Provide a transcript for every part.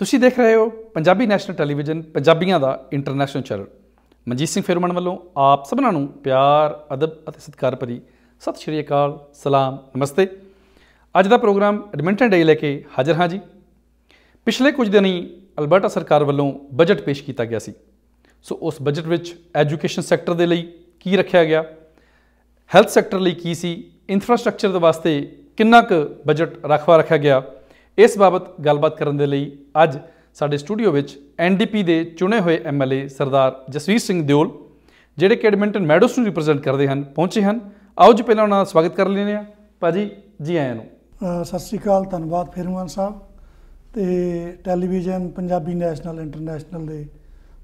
ਤੁਸੀਂ ਦੇਖ ਰਹੇ ਹੋ ਪੰਜਾਬੀ ਨੈਸ਼ਨਲ ਟੈਲੀਵਿਜ਼ਨ ਪੰਜਾਬੀਆਂ ਦਾ ਇੰਟਰਨੈਸ਼ਨਲ ਚੈਨਲ ਮਨਜੀਤ ਸਿੰਘ ਫੇਰਮਣ ਵੱਲੋਂ ਆਪ ਸਭਨਾਂ ਨੂੰ ਪਿਆਰ ਅਦਬ ਅਤੇ ਸਤਿਕਾਰ ਭਰੀ ਸਤਿ ਸ਼੍ਰੀ ਅਕਾਲ ਸਲਾਮ ਨਮਸਤੇ ਅੱਜ ਦਾ ਪ੍ਰੋਗਰਾਮ ਐਡਮਿੰਟਨ ਡੇ ਲੈ ਕੇ ਹਾਜ਼ਰ ਹਾਂ ਜੀ ਪਿਛਲੇ ਕੁਝ ਦਿਨੀ ਅਲਬਰਟਾ ਸਰਕਾਰ ਵੱਲੋਂ ਬਜਟ ਪੇਸ਼ ਕੀਤਾ ਗਿਆ ਸੀ ਸੋ ਉਸ ਬਜਟ ਵਿੱਚ ਐਜੂਕੇਸ਼ਨ ਸੈਕਟਰ ਦੇ ਲਈ ਕੀ ਰੱਖਿਆ ਗਿਆ ਹੈਲਥ ਸੈਕਟਰ ਲਈ ਕੀ ਸੀ ਇਨਫਰਾਸਟ੍ਰਕਚਰ ਦੇ ਵਾਸਤੇ ਕਿੰਨਾ ਕੁ ਬਜਟ ਰੱਖਵਾ ਰੱਖਿਆ ਗਿਆ ਇਸ ਬਾਬਤ ਗੱਲਬਾਤ ਕਰਨ ਦੇ ਲਈ ਅੱਜ ਸਾਡੇ ਸਟੂਡੀਓ ਵਿੱਚ ਐਨਡੀਪੀ ਦੇ ਚੁਣੇ ਹੋਏ ਐਮਐਲਏ ਸਰਦਾਰ ਜਸਵੀਰ ਸਿੰਘ ਦਿਓਲ ਜਿਹੜੇ ਕੈਡਮਿੰਟਨ ਮੈਡੋਸ ਨੂੰ ਰਿਪਰੈਜ਼ੈਂਟ ਕਰਦੇ ਹਨ ਪਹੁੰਚੇ ਹਨ ਆਓ ਜੀ ਪਹਿਲਾਂ ਉਹਨਾਂ ਦਾ ਸਵਾਗਤ ਕਰ ਲੈਂਦੇ ਆ ਭਾਜੀ ਜੀ ਆਇਆਂ ਨੂੰ ਸਤਿ ਸ੍ਰੀ ਅਕਾਲ ਧੰਨਵਾਦ ਫੇਰੂਮਾਨ ਸਾਹਿਬ ਤੇ ਟੈਲੀਵਿਜ਼ਨ ਪੰਜਾਬੀ ਨੈਸ਼ਨਲ ਇੰਟਰਨੈਸ਼ਨਲ ਦੇ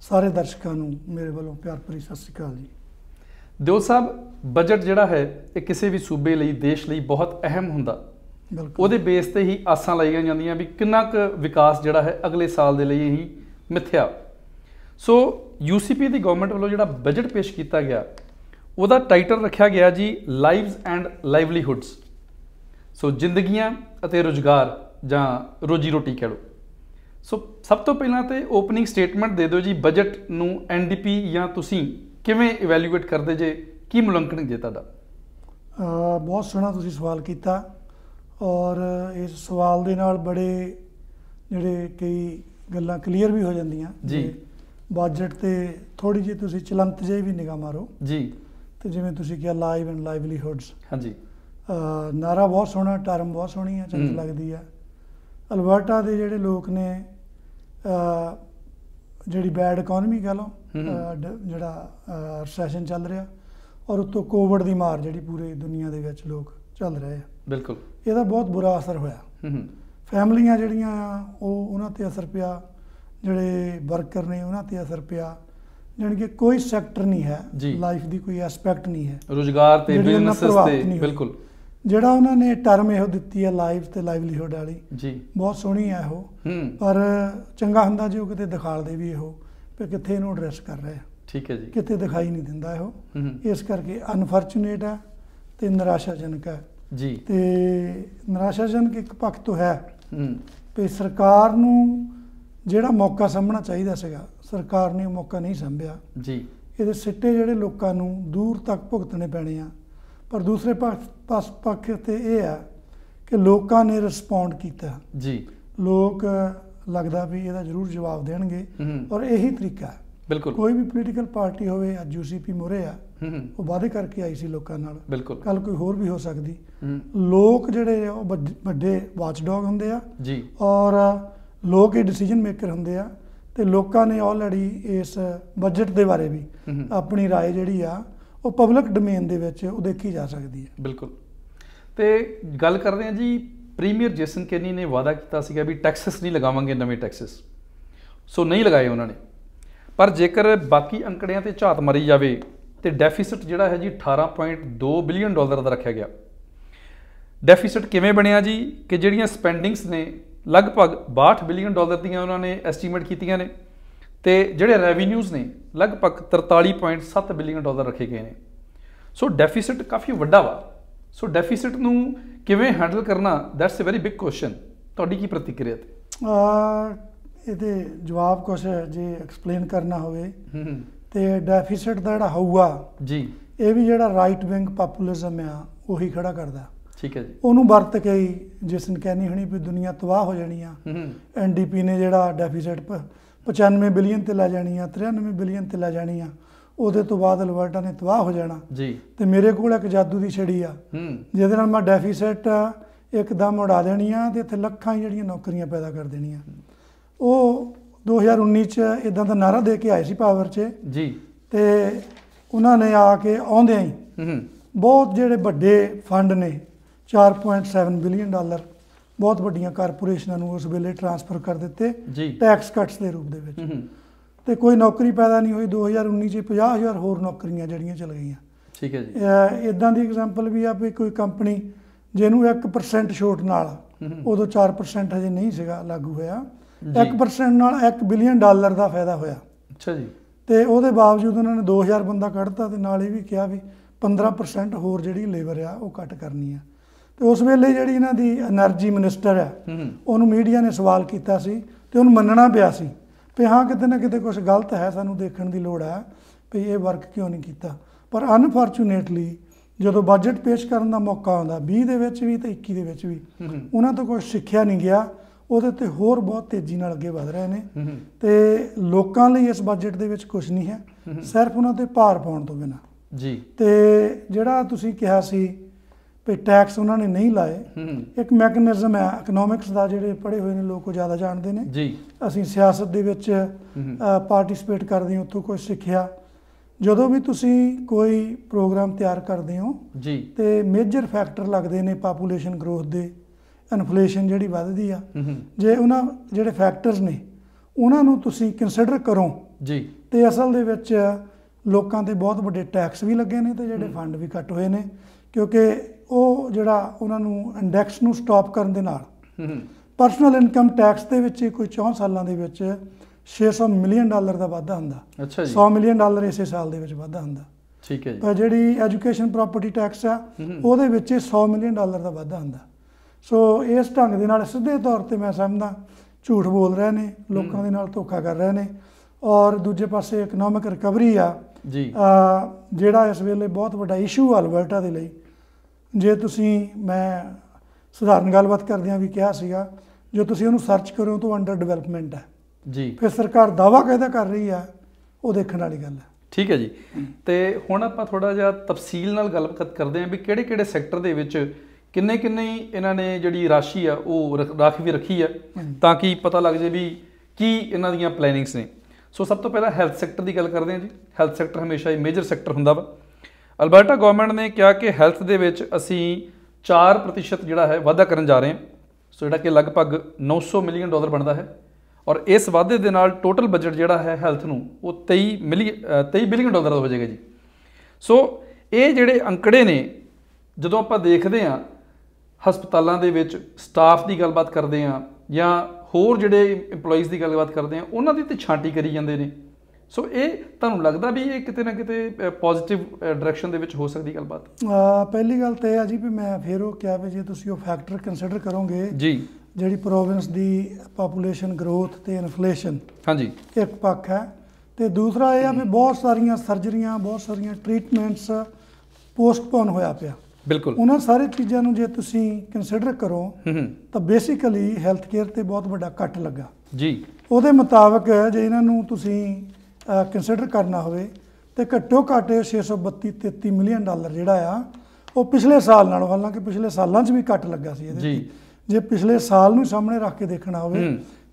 ਸਾਰੇ ਦਰਸ਼ਕਾਂ ਨੂੰ ਮੇਰੇ ਵੱਲੋਂ ਪਿਆਰ ਭਰੀ ਸਤਿ ਸ੍ਰੀ ਅਕਾਲ ਜੀ ਦਿਓ ਸਾਹਿਬ ਬਜਟ ਜਿਹੜਾ ਹੈ ਇਹ ਕਿਸੇ ਵੀ ਸੂਬੇ ਲਈ ਦੇਸ਼ ਲਈ ਬਹੁਤ ਅਹਿਮ ਹੁੰਦਾ ਉਹਦੇ ਬੇਸ ਤੇ ਹੀ ਆਸਾਂ ਲਾਈਆਂ ਜਾਂਦੀਆਂ ਵੀ ਕਿੰਨਾ ਕੁ ਵਿਕਾਸ ਜਿਹੜਾ ਹੈ ਅਗਲੇ ਸਾਲ ਦੇ ਲਈ ਹੀ ਮਿੱਥਿਆ ਸੋ ਯੂਸੀਪੀ ਦੀ ਗਵਰਨਮੈਂਟ ਵੱਲੋਂ ਜਿਹੜਾ ਬਜਟ ਪੇਸ਼ ਕੀਤਾ ਗਿਆ ਉਹਦਾ ਟਾਈਟਲ ਰੱਖਿਆ ਗਿਆ ਜੀ ਲਾਈਵਸ ਐਂਡ ਲਾਈਵਲੀਹੂਡਸ ਸੋ ਜ਼ਿੰਦਗੀਆਂ ਅਤੇ ਰੋਜ਼ਗਾਰ ਜਾਂ ਰੋਜੀ ਰੋਟੀ ਕਹਿ ਸੋ ਸਭ ਤੋਂ ਪਹਿਲਾਂ ਤੇ ਓਪਨਿੰਗ ਸਟੇਟਮੈਂਟ ਦੇ ਦਿਓ ਜੀ ਬਜਟ ਨੂੰ ਐਨਡੀਪੀ ਜਾਂ ਤੁਸੀਂ ਕਿਵੇਂ ਇਵੈਲੂਏਟ ਕਰਦੇ ਜੇ ਕੀ ਮੁਲੰਕਣ ਜੇ ਤੁਹਾਡਾ ਬਹੁਤ ਸੋਹਣਾ ਤੁਸੀਂ ਸਵਾਲ ਕੀਤਾ ਔਰ ਇਸ ਸਵਾਲ ਦੇ ਨਾਲ ਬੜੇ ਜਿਹੜੇ ਕਈ ਗੱਲਾਂ ਕਲੀਅਰ ਵੀ ਹੋ ਜਾਂਦੀਆਂ ਜੀ ਬਜਟ ਤੇ ਥੋੜੀ ਜਿਹੀ ਤੁਸੀਂ ਚਲੰਤ ਜੇ ਵੀ ਨਿਗਾਹ ਮਾਰੋ ਜੀ ਤੇ ਜਿਵੇਂ ਤੁਸੀਂ ਕਿਹਾ ਲਾਈਵ ਐਂਡ ਲਾਈਵਲੀਹੂਡਸ ਹਾਂਜੀ ਨਾਰਾ ਬਹੁਤ ਸੋਹਣਾ ਟਰਮ ਬਹੁਤ ਸੋਹਣੀ ਆ ਚੰਗੀ ਲੱਗਦੀ ਆ ਅਲਬਰਟਾ ਦੇ ਜਿਹੜੇ ਲੋਕ ਨੇ ਜਿਹੜੀ ਬੈਡ ਇਕਨੋਮੀ ਕਹ ਲਓ ਜਿਹੜਾ ਰੈਸੈਸ਼ਨ ਚੱਲ ਰਿਹਾ ਔਰ ਉਤੋਂ ਕੋਵਿਡ ਦੀ ਮਾਰ ਜਿਹੜੀ ਪੂਰੇ ਦੁਨੀਆ ਦੇ ਵਿੱਚ ਲੋਕ ਚੱਲ ਰਹੇ ਆ ਬਿਲਕੁਲ ਇਹਦਾ ਬਹੁਤ ਬੁਰਾ ਅਸਰ ਹੋਇਆ ਫੈਮਲੀਆਂ ਜਿਹੜੀਆਂ ਆ ਉਹ ਉਹਨਾਂ ਤੇ ਅਸਰ ਪਿਆ ਜਿਹੜੇ ਵਰਕਰ ਨੇ ਉਹਨਾਂ ਤੇ ਅਸਰ ਪਿਆ ਜਾਨਕਿ ਕਿ ਕੋਈ ਸੈਕਟਰ ਨਹੀਂ ਹੈ ਲਾਈਫ ਦੀ ਕੋਈ ਐਸਪੈਕਟ ਨਹੀਂ ਹੈ ਰੋਜ਼ਗਾਰ ਤੇ ਬਿਜ਼ਨਸ ਤੇ ਬਿਲਕੁਲ ਜਿਹੜਾ ਉਹਨਾਂ ਨੇ ਟਰਮ ਇਹੋ ਦਿੱਤੀ ਹੈ ਲਾਈਫ ਤੇ ਲਾਈਵਲੀਹੁੱਡ ਵਾਲੀ ਜੀ ਬਹੁਤ ਸੋਹਣੀ ਹੈ ਉਹ ਪਰ ਚੰਗਾ ਹੁੰਦਾ ਜੇ ਉਹ ਕਿਤੇ ਦਿਖਾਲ ਦੇ ਵੀ ਇਹੋ ਕਿ ਕਿੱਥੇ ਇਹਨੂੰ ਐਡਰੈਸ ਕਰ ਰਹੇ ਆ ਠੀਕ ਹੈ ਜੀ ਕਿਤੇ ਦਿਖਾਈ ਨਹੀਂ ਦਿੰਦਾ ਇਹੋ ਇਸ ਕਰਕੇ ਅਨਫੋਰਚੂਨੇਟ ਹੈ ਤੇ ਨਿਰਾਸ਼ਾਜਨਕ ਹੈ ਜੀ ਤੇ ਨਿਰਾਸ਼ਾਜਨਕ ਇੱਕ ਪੱਖ ਤੋਂ ਹੈ ਹੂੰ ਤੇ ਸਰਕਾਰ ਨੂੰ ਜਿਹੜਾ ਮੌਕਾ ਸਾਹਮਣਾ ਚਾਹੀਦਾ ਸੀਗਾ ਸਰਕਾਰ ਨੇ ਉਹ ਮੌਕਾ ਨਹੀਂ ਸੰਭਿਆ ਜੀ ਇਹਦੇ ਸਿੱਟੇ ਜਿਹੜੇ ਲੋਕਾਂ ਨੂੰ ਦੂਰ ਤੱਕ ਭੁਗਤਣੇ ਪੈਣੇ ਆ ਪਰ ਦੂਸਰੇ ਪਾਸ ਪੱਖ ਤੇ ਇਹ ਆ ਕਿ ਲੋਕਾਂ ਨੇ ਰਿਸਪੌਂਡ ਕੀਤਾ ਜੀ ਲੋਕ ਲੱਗਦਾ ਵੀ ਇਹਦਾ ਜ਼ਰੂਰ ਜਵਾਬ ਦੇਣਗੇ ਔਰ ਇਹੀ ਤਰੀਕਾ ਹੈ ਬਿਲਕੁਲ ਕੋਈ ਵੀ ਪੋਲੀਟੀਕਲ ਪਾਰਟੀ ਹੋਵੇ ਅੱਜ ਯੂਸੀਪੀ ਮੁਰੇ ਆ ਉਹ ਵਾਅਦੇ ਕਰਕੇ ਆਈ ਸੀ ਲੋਕਾਂ ਨਾਲ ਬਿਲਕੁਲ ਕੱਲ ਕੋਈ ਹੋਰ ਵੀ ਹੋ ਸਕਦੀ ਲੋਕ ਜਿਹੜੇ ਆ ਉਹ ਵੱਡੇ ਵਾਚ ਡੌਗ ਹੁੰਦੇ ਆ ਜੀ ਔਰ ਲੋਕ ਹੀ ਡਿਸੀਜਨ ਮੇਕਰ ਹੁੰਦੇ ਆ ਤੇ ਲੋਕਾਂ ਨੇ ਆਲਰੇਡੀ ਇਸ ਬਜਟ ਦੇ ਬਾਰੇ ਵੀ ਆਪਣੀ رائے ਜਿਹੜੀ ਆ ਉਹ ਪਬਲਿਕ ਡੋਮੇਨ ਦੇ ਵਿੱਚ ਉਹ ਦੇਖੀ ਜਾ ਸਕਦੀ ਹੈ ਬਿਲਕੁਲ ਤੇ ਗੱਲ ਕਰਦੇ ਆ ਜੀ ਪ੍ਰੀਮੀਅਰ ਜੇਸਨ ਕੇਨੀ ਨੇ ਵਾਅਦਾ ਕੀਤਾ ਸੀਗਾ ਵੀ ਟੈਕਸਸ ਨਹੀਂ ਲਗਾਵਾਂਗੇ ਨਵੇਂ ਟੈਕਸਸ ਸੋ ਨਹੀਂ ਲਗਾਏ ਉਹਨਾਂ ਨੇ ਪਰ ਜੇਕਰ ਬਾਕੀ ਅੰਕੜਿਆਂ ਤੇ ਝਾਤ ਮਾਰੀ ਜਾਵੇ ਤੇ ਡੈਫਿਸਿਟ ਜਿਹੜਾ ਹੈ ਜੀ 18.2 ਬਿਲੀਅਨ ਡਾਲਰ ਦਾ ਰੱਖਿਆ ਗਿਆ ਡੈਫਿਸਿਟ ਕਿਵੇਂ ਬਣਿਆ ਜੀ ਕਿ ਜਿਹੜੀਆਂ ਸਪੈਂਡਿੰਗਸ ਨੇ ਲਗਭਗ 62 ਬਿਲੀਅਨ ਡਾਲਰ ਦੀਆਂ ਉਹਨਾਂ ਨੇ ਐਸਟੀਮੇਟ ਕੀਤੀਆਂ ਨੇ ਤੇ ਜਿਹੜੇ ਰੈਵਨਿਊਜ਼ ਨੇ ਲਗਭਗ 43.7 ਬਿਲੀਅਨ ਡਾਲਰ ਰੱਖੇ ਗਏ ਨੇ ਸੋ ਡੈਫਿਸਿਟ ਕਾਫੀ ਵੱਡਾ ਵਾ ਸੋ ਡੈਫਿਸਿਟ ਨੂੰ ਕਿਵੇਂ ਹੈਂਡਲ ਕਰਨਾ that's a very big question ਤੁਹਾਡੀ ਕੀ ਪ੍ਰਤੀਕਿਰਿਆ ਤੇ ਇਹਦੇ ਜਵਾਬ ਕੁਛ ਜੇ ਐਕਸਪਲੇਨ ਕਰਨਾ ਹੋਵੇ ਤੇ ਡੈਫਿਸਿਟ ਦਾ ਜਿਹੜਾ ਹਊਆ ਜੀ ਇਹ ਵੀ ਜਿਹੜਾ ਰਾਈਟ ਵਿੰਗ ਪਪੂਲਿਜ਼ਮ ਆ ਉਹੀ ਖੜਾ ਕਰਦਾ ਠੀਕ ਹੈ ਜੀ ਉਹਨੂੰ ਵਰਤ ਕੇ ਹੀ ਜਿਸ ਨੇ ਕਹਿਣੀ ਹਣੀ ਵੀ ਦੁਨੀਆ ਤਬਾਹ ਹੋ ਜਾਣੀ ਆ ਐਨਡੀਪੀ ਨੇ ਜਿਹੜਾ ਡੈਫਿਸਿਟ 95 ਬਿਲੀਅਨ ਤੇ ਲੈ ਜਾਣੀ ਆ 93 ਬਿਲੀਅਨ ਤੇ ਲੈ ਜਾਣੀ ਆ ਉਹਦੇ ਤੋਂ ਬਾਅਦ ਅਲਵਰਟਾ ਨੇ ਤਬਾਹ ਹੋ ਜਾਣਾ ਜੀ ਤੇ ਮੇਰੇ ਕੋਲ ਇੱਕ ਜਾਦੂ ਦੀ ਛੜੀ ਆ ਜਿਹਦੇ ਨਾਲ ਮੈਂ ਡੈਫਿਸਿਟ ਇੱਕਦਮ ਉਡਾ ਦੇਣੀ ਆ ਤੇ ਇੱਥੇ ਲੱਖਾਂ ਜਿਹੜੀਆਂ ਨੌਕਰੀਆਂ ਪੈਦਾ ਕਰ ਦੇਣੀਆਂ ਉਹ 2019 ਚ ਇਦਾਂ ਦਾ ਨਾਰਾ ਦੇ ਕੇ ਆਏ ਸੀ ਪਾਵਰ 'ਚ ਜੀ ਤੇ ਉਹਨਾਂ ਨੇ ਆ ਕੇ ਆਉਂਦੇ ਹੀ ਹੂੰ ਬਹੁਤ ਜਿਹੜੇ ਵੱਡੇ ਫੰਡ ਨੇ 4.7 ਬਿਲੀਅਨ ਡਾਲਰ ਬਹੁਤ ਵੱਡੀਆਂ ਕਾਰਪੋਰੇਸ਼ਨਾਂ ਨੂੰ ਉਸ ਵੇਲੇ ਟ੍ਰਾਂਸਫਰ ਕਰ ਦਿੱਤੇ ਟੈਕਸ ਕਟਸ ਦੇ ਰੂਪ ਦੇ ਵਿੱਚ ਤੇ ਕੋਈ ਨੌਕਰੀ ਪੈਦਾ ਨਹੀਂ ਹੋਈ 2019 ਚ 50000 ਹੋਰ ਨੌਕਰੀਆਂ ਜਿਹੜੀਆਂ ਚਲ ਗਈਆਂ ਠੀਕ ਹੈ ਜੀ ਇਦਾਂ ਦੀ ਐਗਜ਼ਾਮਪਲ ਵੀ ਆ ਵੀ ਕੋਈ ਕੰਪਨੀ ਜਿਹਨੂੰ 1% ਛੋਟ ਨਾਲ ਉਦੋਂ 4% ਹਜੇ ਨਹੀਂ ਸੀਗਾ ਲਾਗੂ ਹੋਇਆ 1% ਨਾਲ 1 ਬਿਲੀਅਨ ਡਾਲਰ ਦਾ ਫਾਇਦਾ ਹੋਇਆ ਅੱਛਾ ਜੀ ਤੇ ਉਹਦੇ ਬਾਵਜੂਦ ਉਹਨਾਂ ਨੇ 2000 ਬੰਦਾ ਕੱਢਤਾ ਤੇ ਨਾਲ ਹੀ ਵੀ ਕਿਹਾ ਵੀ 15% ਹੋਰ ਜਿਹੜੀ ਲੇਬਰ ਆ ਉਹ ਕੱਟ ਕਰਨੀ ਆ ਤੇ ਉਸ ਵੇਲੇ ਜਿਹੜੀ ਇਹਨਾਂ ਦੀ એનર્ਜੀ ਮਿਨਿਸਟਰ ਆ ਉਹਨੂੰ ਮੀਡੀਆ ਨੇ ਸਵਾਲ ਕੀਤਾ ਸੀ ਤੇ ਉਹਨੂੰ ਮੰਨਣਾ ਪਿਆ ਸੀ ਵੀ ਹਾਂ ਕਿਤੇ ਨਾ ਕਿਤੇ ਕੁਝ ਗਲਤ ਹੈ ਸਾਨੂੰ ਦੇਖਣ ਦੀ ਲੋੜ ਆ ਵੀ ਇਹ ਵਰਕ ਕਿਉਂ ਨਹੀਂ ਕੀਤਾ ਪਰ ਅਨਫੋਰਚੂਨੇਟਲੀ ਜਦੋਂ ਬਜਟ ਪੇਸ਼ ਕਰਨ ਦਾ ਮੌਕਾ ਆਉਂਦਾ 20 ਦੇ ਵਿੱਚ ਵੀ ਤੇ 21 ਦੇ ਵਿੱਚ ਵੀ ਉਹਨਾਂ ਤੋਂ ਕੁਝ ਸਿੱਖਿਆ ਨਹੀਂ ਗਿਆ ਉਹਦੇ ਤੇ ਹੋਰ ਬਹੁਤ ਤੇਜ਼ੀ ਨਾਲ ਅੱਗੇ ਵਧ ਰਹੇ ਨੇ ਤੇ ਲੋਕਾਂ ਲਈ ਇਸ ਬਜਟ ਦੇ ਵਿੱਚ ਕੁਝ ਨਹੀਂ ਹੈ ਸਿਰਫ ਉਹਨਾਂ ਤੇ ਭਾਰ ਪਾਉਣ ਤੋਂ ਬਿਨਾ ਜੀ ਤੇ ਜਿਹੜਾ ਤੁਸੀਂ ਕਿਹਾ ਸੀ ਵੀ ਟੈਕਸ ਉਹਨਾਂ ਨੇ ਨਹੀਂ ਲਾਏ ਇੱਕ ਮੈਕਨਿਜ਼ਮ ਹੈ ਇਕਨੋਮਿਕਸ ਦਾ ਜਿਹੜੇ ਪੜ੍ਹੇ ਹੋਏ ਨੇ ਲੋਕ ਉਹ ਜ਼ਿਆਦਾ ਜਾਣਦੇ ਨੇ ਜੀ ਅਸੀਂ ਸਿਆਸਤ ਦੇ ਵਿੱਚ ਪਾਰਟਿਸਿਪੇਟ ਕਰਦੇ ਹਾਂ ਉੱਥੋਂ ਕੁਝ ਸਿੱਖਿਆ ਜਦੋਂ ਵੀ ਤੁਸੀਂ ਕੋਈ ਪ੍ਰੋਗਰਾਮ ਤਿਆਰ ਕਰਦੇ ਹੋ ਜੀ ਤੇ ਮੇਜਰ ਫੈਕਟਰ ਲੱਗਦੇ ਨੇ ਪੋਪੂਲੇਸ਼ਨ ਗਰੋਥ ਦੇ ਇਨਫਲੇਸ਼ਨ ਜਿਹੜੀ ਵੱਧਦੀ ਆ ਜੇ ਉਹਨਾਂ ਜਿਹੜੇ ਫੈਕਟਰਸ ਨੇ ਉਹਨਾਂ ਨੂੰ ਤੁਸੀਂ ਕੰਸੀਡਰ ਕਰੋ ਜੀ ਤੇ ਅਸਲ ਦੇ ਵਿੱਚ ਲੋਕਾਂ ਤੇ ਬਹੁਤ ਵੱਡੇ ਟੈਕਸ ਵੀ ਲੱਗੇ ਨੇ ਤੇ ਜਿਹੜੇ ਫੰਡ ਵੀ ਘਟ ਹੋਏ ਨੇ ਕਿਉਂਕਿ ਉਹ ਜਿਹੜਾ ਉਹਨਾਂ ਨੂੰ ਇੰਡੈਕਸ ਨੂੰ ਸਟਾਪ ਕਰਨ ਦੇ ਨਾਲ ਪਰਸਨਲ ਇਨਕਮ ਟੈਕਸ ਦੇ ਵਿੱਚ ਕੋਈ 4 ਸਾਲਾਂ ਦੇ ਵਿੱਚ 600 ਮਿਲੀਅਨ ਡਾਲਰ ਦਾ ਵਾਧਾ ਹੁੰਦਾ ਅੱਛਾ ਜੀ 100 ਮਿਲੀਅਨ ਡਾਲਰ ਇਸੇ ਸਾਲ ਦੇ ਵਿੱਚ ਵਾਧਾ ਹੁੰਦਾ ਠੀਕ ਹੈ ਜੀ ਜਿਹੜੀ ਐਜੂਕੇਸ਼ਨ ਪ੍ਰਾਪਰਟੀ ਟੈਕਸ ਆ ਉਹਦੇ ਵਿੱਚ 100 ਮਿਲੀਅਨ ਡਾਲਰ ਦਾ ਵਾਧਾ ਹੁੰਦਾ ਸੋ ਇਸ ਢੰਗ ਦੇ ਨਾਲ ਸਿੱਧੇ ਤੌਰ ਤੇ ਮੈਂ ਸਮਝਦਾ ਝੂਠ ਬੋਲ ਰਹੇ ਨੇ ਲੋਕਾਂ ਦੇ ਨਾਲ ਧੋਖਾ ਕਰ ਰਹੇ ਨੇ ਔਰ ਦੂਜੇ ਪਾਸੇ ਇਕਨੋਮਿਕ ਰਿਕਵਰੀ ਆ ਜੀ ਆ ਜਿਹੜਾ ਇਸ ਵੇਲੇ ਬਹੁਤ ਵੱਡਾ ਇਸ਼ੂ ਆ ਅਲਬਰਟਾ ਦੇ ਲਈ ਜੇ ਤੁਸੀਂ ਮੈਂ ਸਧਾਰਨ ਗੱਲਬਾਤ ਕਰਦਿਆਂ ਵੀ ਕਿਹਾ ਸੀਗਾ ਜੋ ਤੁਸੀਂ ਉਹਨੂੰ ਸਰਚ ਕਰੋ ਤਾਂ ਅੰਡਰ ਡਿਵੈਲਪਮੈਂਟ ਹੈ ਜੀ ਫਿਰ ਸਰਕਾਰ ਦਾਵਾ ਕਹਿੰਦਾ ਕਰ ਰਹੀ ਆ ਉਹ ਦੇਖਣ ਵਾਲੀ ਗੱਲ ਹੈ ਠੀਕ ਹੈ ਜੀ ਤੇ ਹੁਣ ਆਪਾਂ ਥੋੜਾ ਜਿਹਾ ਤਫਸੀਲ ਨਾਲ ਗੱਲਬਾਤ ਕਰਦੇ ਹਾਂ ਵੀ ਕਿਹੜੇ-ਕਿਹੜੇ ਸੈਕਟਰ ਦੇ ਵਿੱਚ ਕਿੰਨੇ ਕਿੰਨੇ ਇਹਨਾਂ ਨੇ ਜਿਹੜੀ ਰਾਸ਼ੀ ਆ ਉਹ ਰੱਖ ਵੀ ਰੱਖੀ ਆ ਤਾਂ ਕਿ ਪਤਾ ਲੱਗ ਜੇ ਵੀ ਕੀ ਇਹਨਾਂ ਦੀਆਂ ਪਲੈਨਿੰਗਸ ਨੇ ਸੋ ਸਭ ਤੋਂ ਪਹਿਲਾਂ ਹੈਲਥ ਸੈਕਟਰ ਦੀ ਗੱਲ ਕਰਦੇ ਹਾਂ ਜੀ ਹੈਲਥ ਸੈਕਟਰ ਹਮੇਸ਼ਾ ਹੀ ਮੇਜਰ ਸੈਕਟਰ ਹੁੰਦਾ ਵਾ ਅਲਬਰਟਾ ਗਵਰਨਮੈਂਟ ਨੇ ਕਿਹਾ ਕਿ ਹੈਲਥ ਦੇ ਵਿੱਚ ਅਸੀਂ 4% ਜਿਹੜਾ ਹੈ ਵਾਧਾ ਕਰਨ ਜਾ ਰਹੇ ਹਾਂ ਸੋ ਜਿਹੜਾ ਕਿ ਲਗਭਗ 900 ਮਿਲੀਅਨ ਡਾਲਰ ਬਣਦਾ ਹੈ ਔਰ ਇਸ ਵਾਧੇ ਦੇ ਨਾਲ ਟੋਟਲ ਬਜਟ ਜਿਹੜਾ ਹੈ ਹੈਲਥ ਨੂੰ ਉਹ 23 ਮਿਲੀ 23 ਬਿਲੀਅਨ ਡਾਲਰ ਦਾ ਹੋ ਜਾਏਗਾ ਜੀ ਸੋ ਇਹ ਜਿਹੜੇ ਅੰਕੜੇ ਨੇ ਜਦੋਂ ਆਪਾਂ ਦੇਖਦੇ ਹਾਂ ਹਸਪਤਾਲਾਂ ਦੇ ਵਿੱਚ ਸਟਾਫ ਦੀ ਗੱਲਬਾਤ ਕਰਦੇ ਆ ਜਾਂ ਹੋਰ ਜਿਹੜੇ EMPLOYEES ਦੀ ਗੱਲਬਾਤ ਕਰਦੇ ਆ ਉਹਨਾਂ ਦੀ ਤੇ ਛਾਂਟੀ ਕਰੀ ਜਾਂਦੇ ਨੇ ਸੋ ਇਹ ਤੁਹਾਨੂੰ ਲੱਗਦਾ ਵੀ ਇਹ ਕਿਤੇ ਨਾ ਕਿਤੇ ਪੋਜ਼ਿਟਿਵ ਡਾਇਰੈਕਸ਼ਨ ਦੇ ਵਿੱਚ ਹੋ ਸਕਦੀ ਗੱਲਬਾਤ ਪਹਿਲੀ ਗੱਲ ਤੇ ਆ ਜੀ ਵੀ ਮੈਂ ਫੇਰ ਉਹ ਕਿਹਾ ਵੀ ਜੇ ਤੁਸੀਂ ਉਹ ਫੈਕਟਰ ਕੰਸੀਡਰ ਕਰੋਗੇ ਜੀ ਜਿਹੜੀ ਪ੍ਰੋਵਿੰਸ ਦੀ ਪੋਪੂਲੇਸ਼ਨ ਗਰੋਥ ਤੇ ਇਨਫਲੇਸ਼ਨ ਹਾਂਜੀ ਇੱਕ ਪੱਖ ਹੈ ਤੇ ਦੂਸਰਾ ਇਹ ਆ ਵੀ ਬਹੁਤ ਸਾਰੀਆਂ ਸਰਜਰੀਆਂ ਬਹੁਤ ਸਾਰੀਆਂ ਟ੍ਰੀਟਮੈਂਟਸ ਪੋਸਟਪੋਨ ਹੋਇਆ ਪਿਆ ਬਿਲਕੁਲ ਉਹਨਾਂ ਸਾਰੇ ਚੀਜ਼ਾਂ ਨੂੰ ਜੇ ਤੁਸੀਂ ਕੰਸੀਡਰ ਕਰੋ ਤਾਂ ਬੇਸਿਕਲੀ ਹੈਲਥ ਕੇਅਰ ਤੇ ਬਹੁਤ ਵੱਡਾ ਕੱਟ ਲੱਗਾ ਜੀ ਉਹਦੇ ਮੁਤਾਬਕ ਜੇ ਇਹਨਾਂ ਨੂੰ ਤੁਸੀਂ ਕੰਸੀਡਰ ਕਰਨਾ ਹੋਵੇ ਤੇ ਘੱਟੋ ਘੱਟ 632 33 ਮਿਲੀਅਨ ਡਾਲਰ ਜਿਹੜਾ ਆ ਉਹ ਪਿਛਲੇ ਸਾਲ ਨਾਲੋਂ ਹਾਲਾਂਕਿ ਪਿਛਲੇ ਸਾਲਾਂ 'ਚ ਵੀ ਕੱਟ ਲੱਗਾ ਸੀ ਇਹਦੇ ਜੀ ਜੇ ਪਿਛਲੇ ਸਾਲ ਨੂੰ ਸਾਹਮਣੇ ਰੱਖ ਕੇ ਦੇਖਣਾ ਹੋਵੇ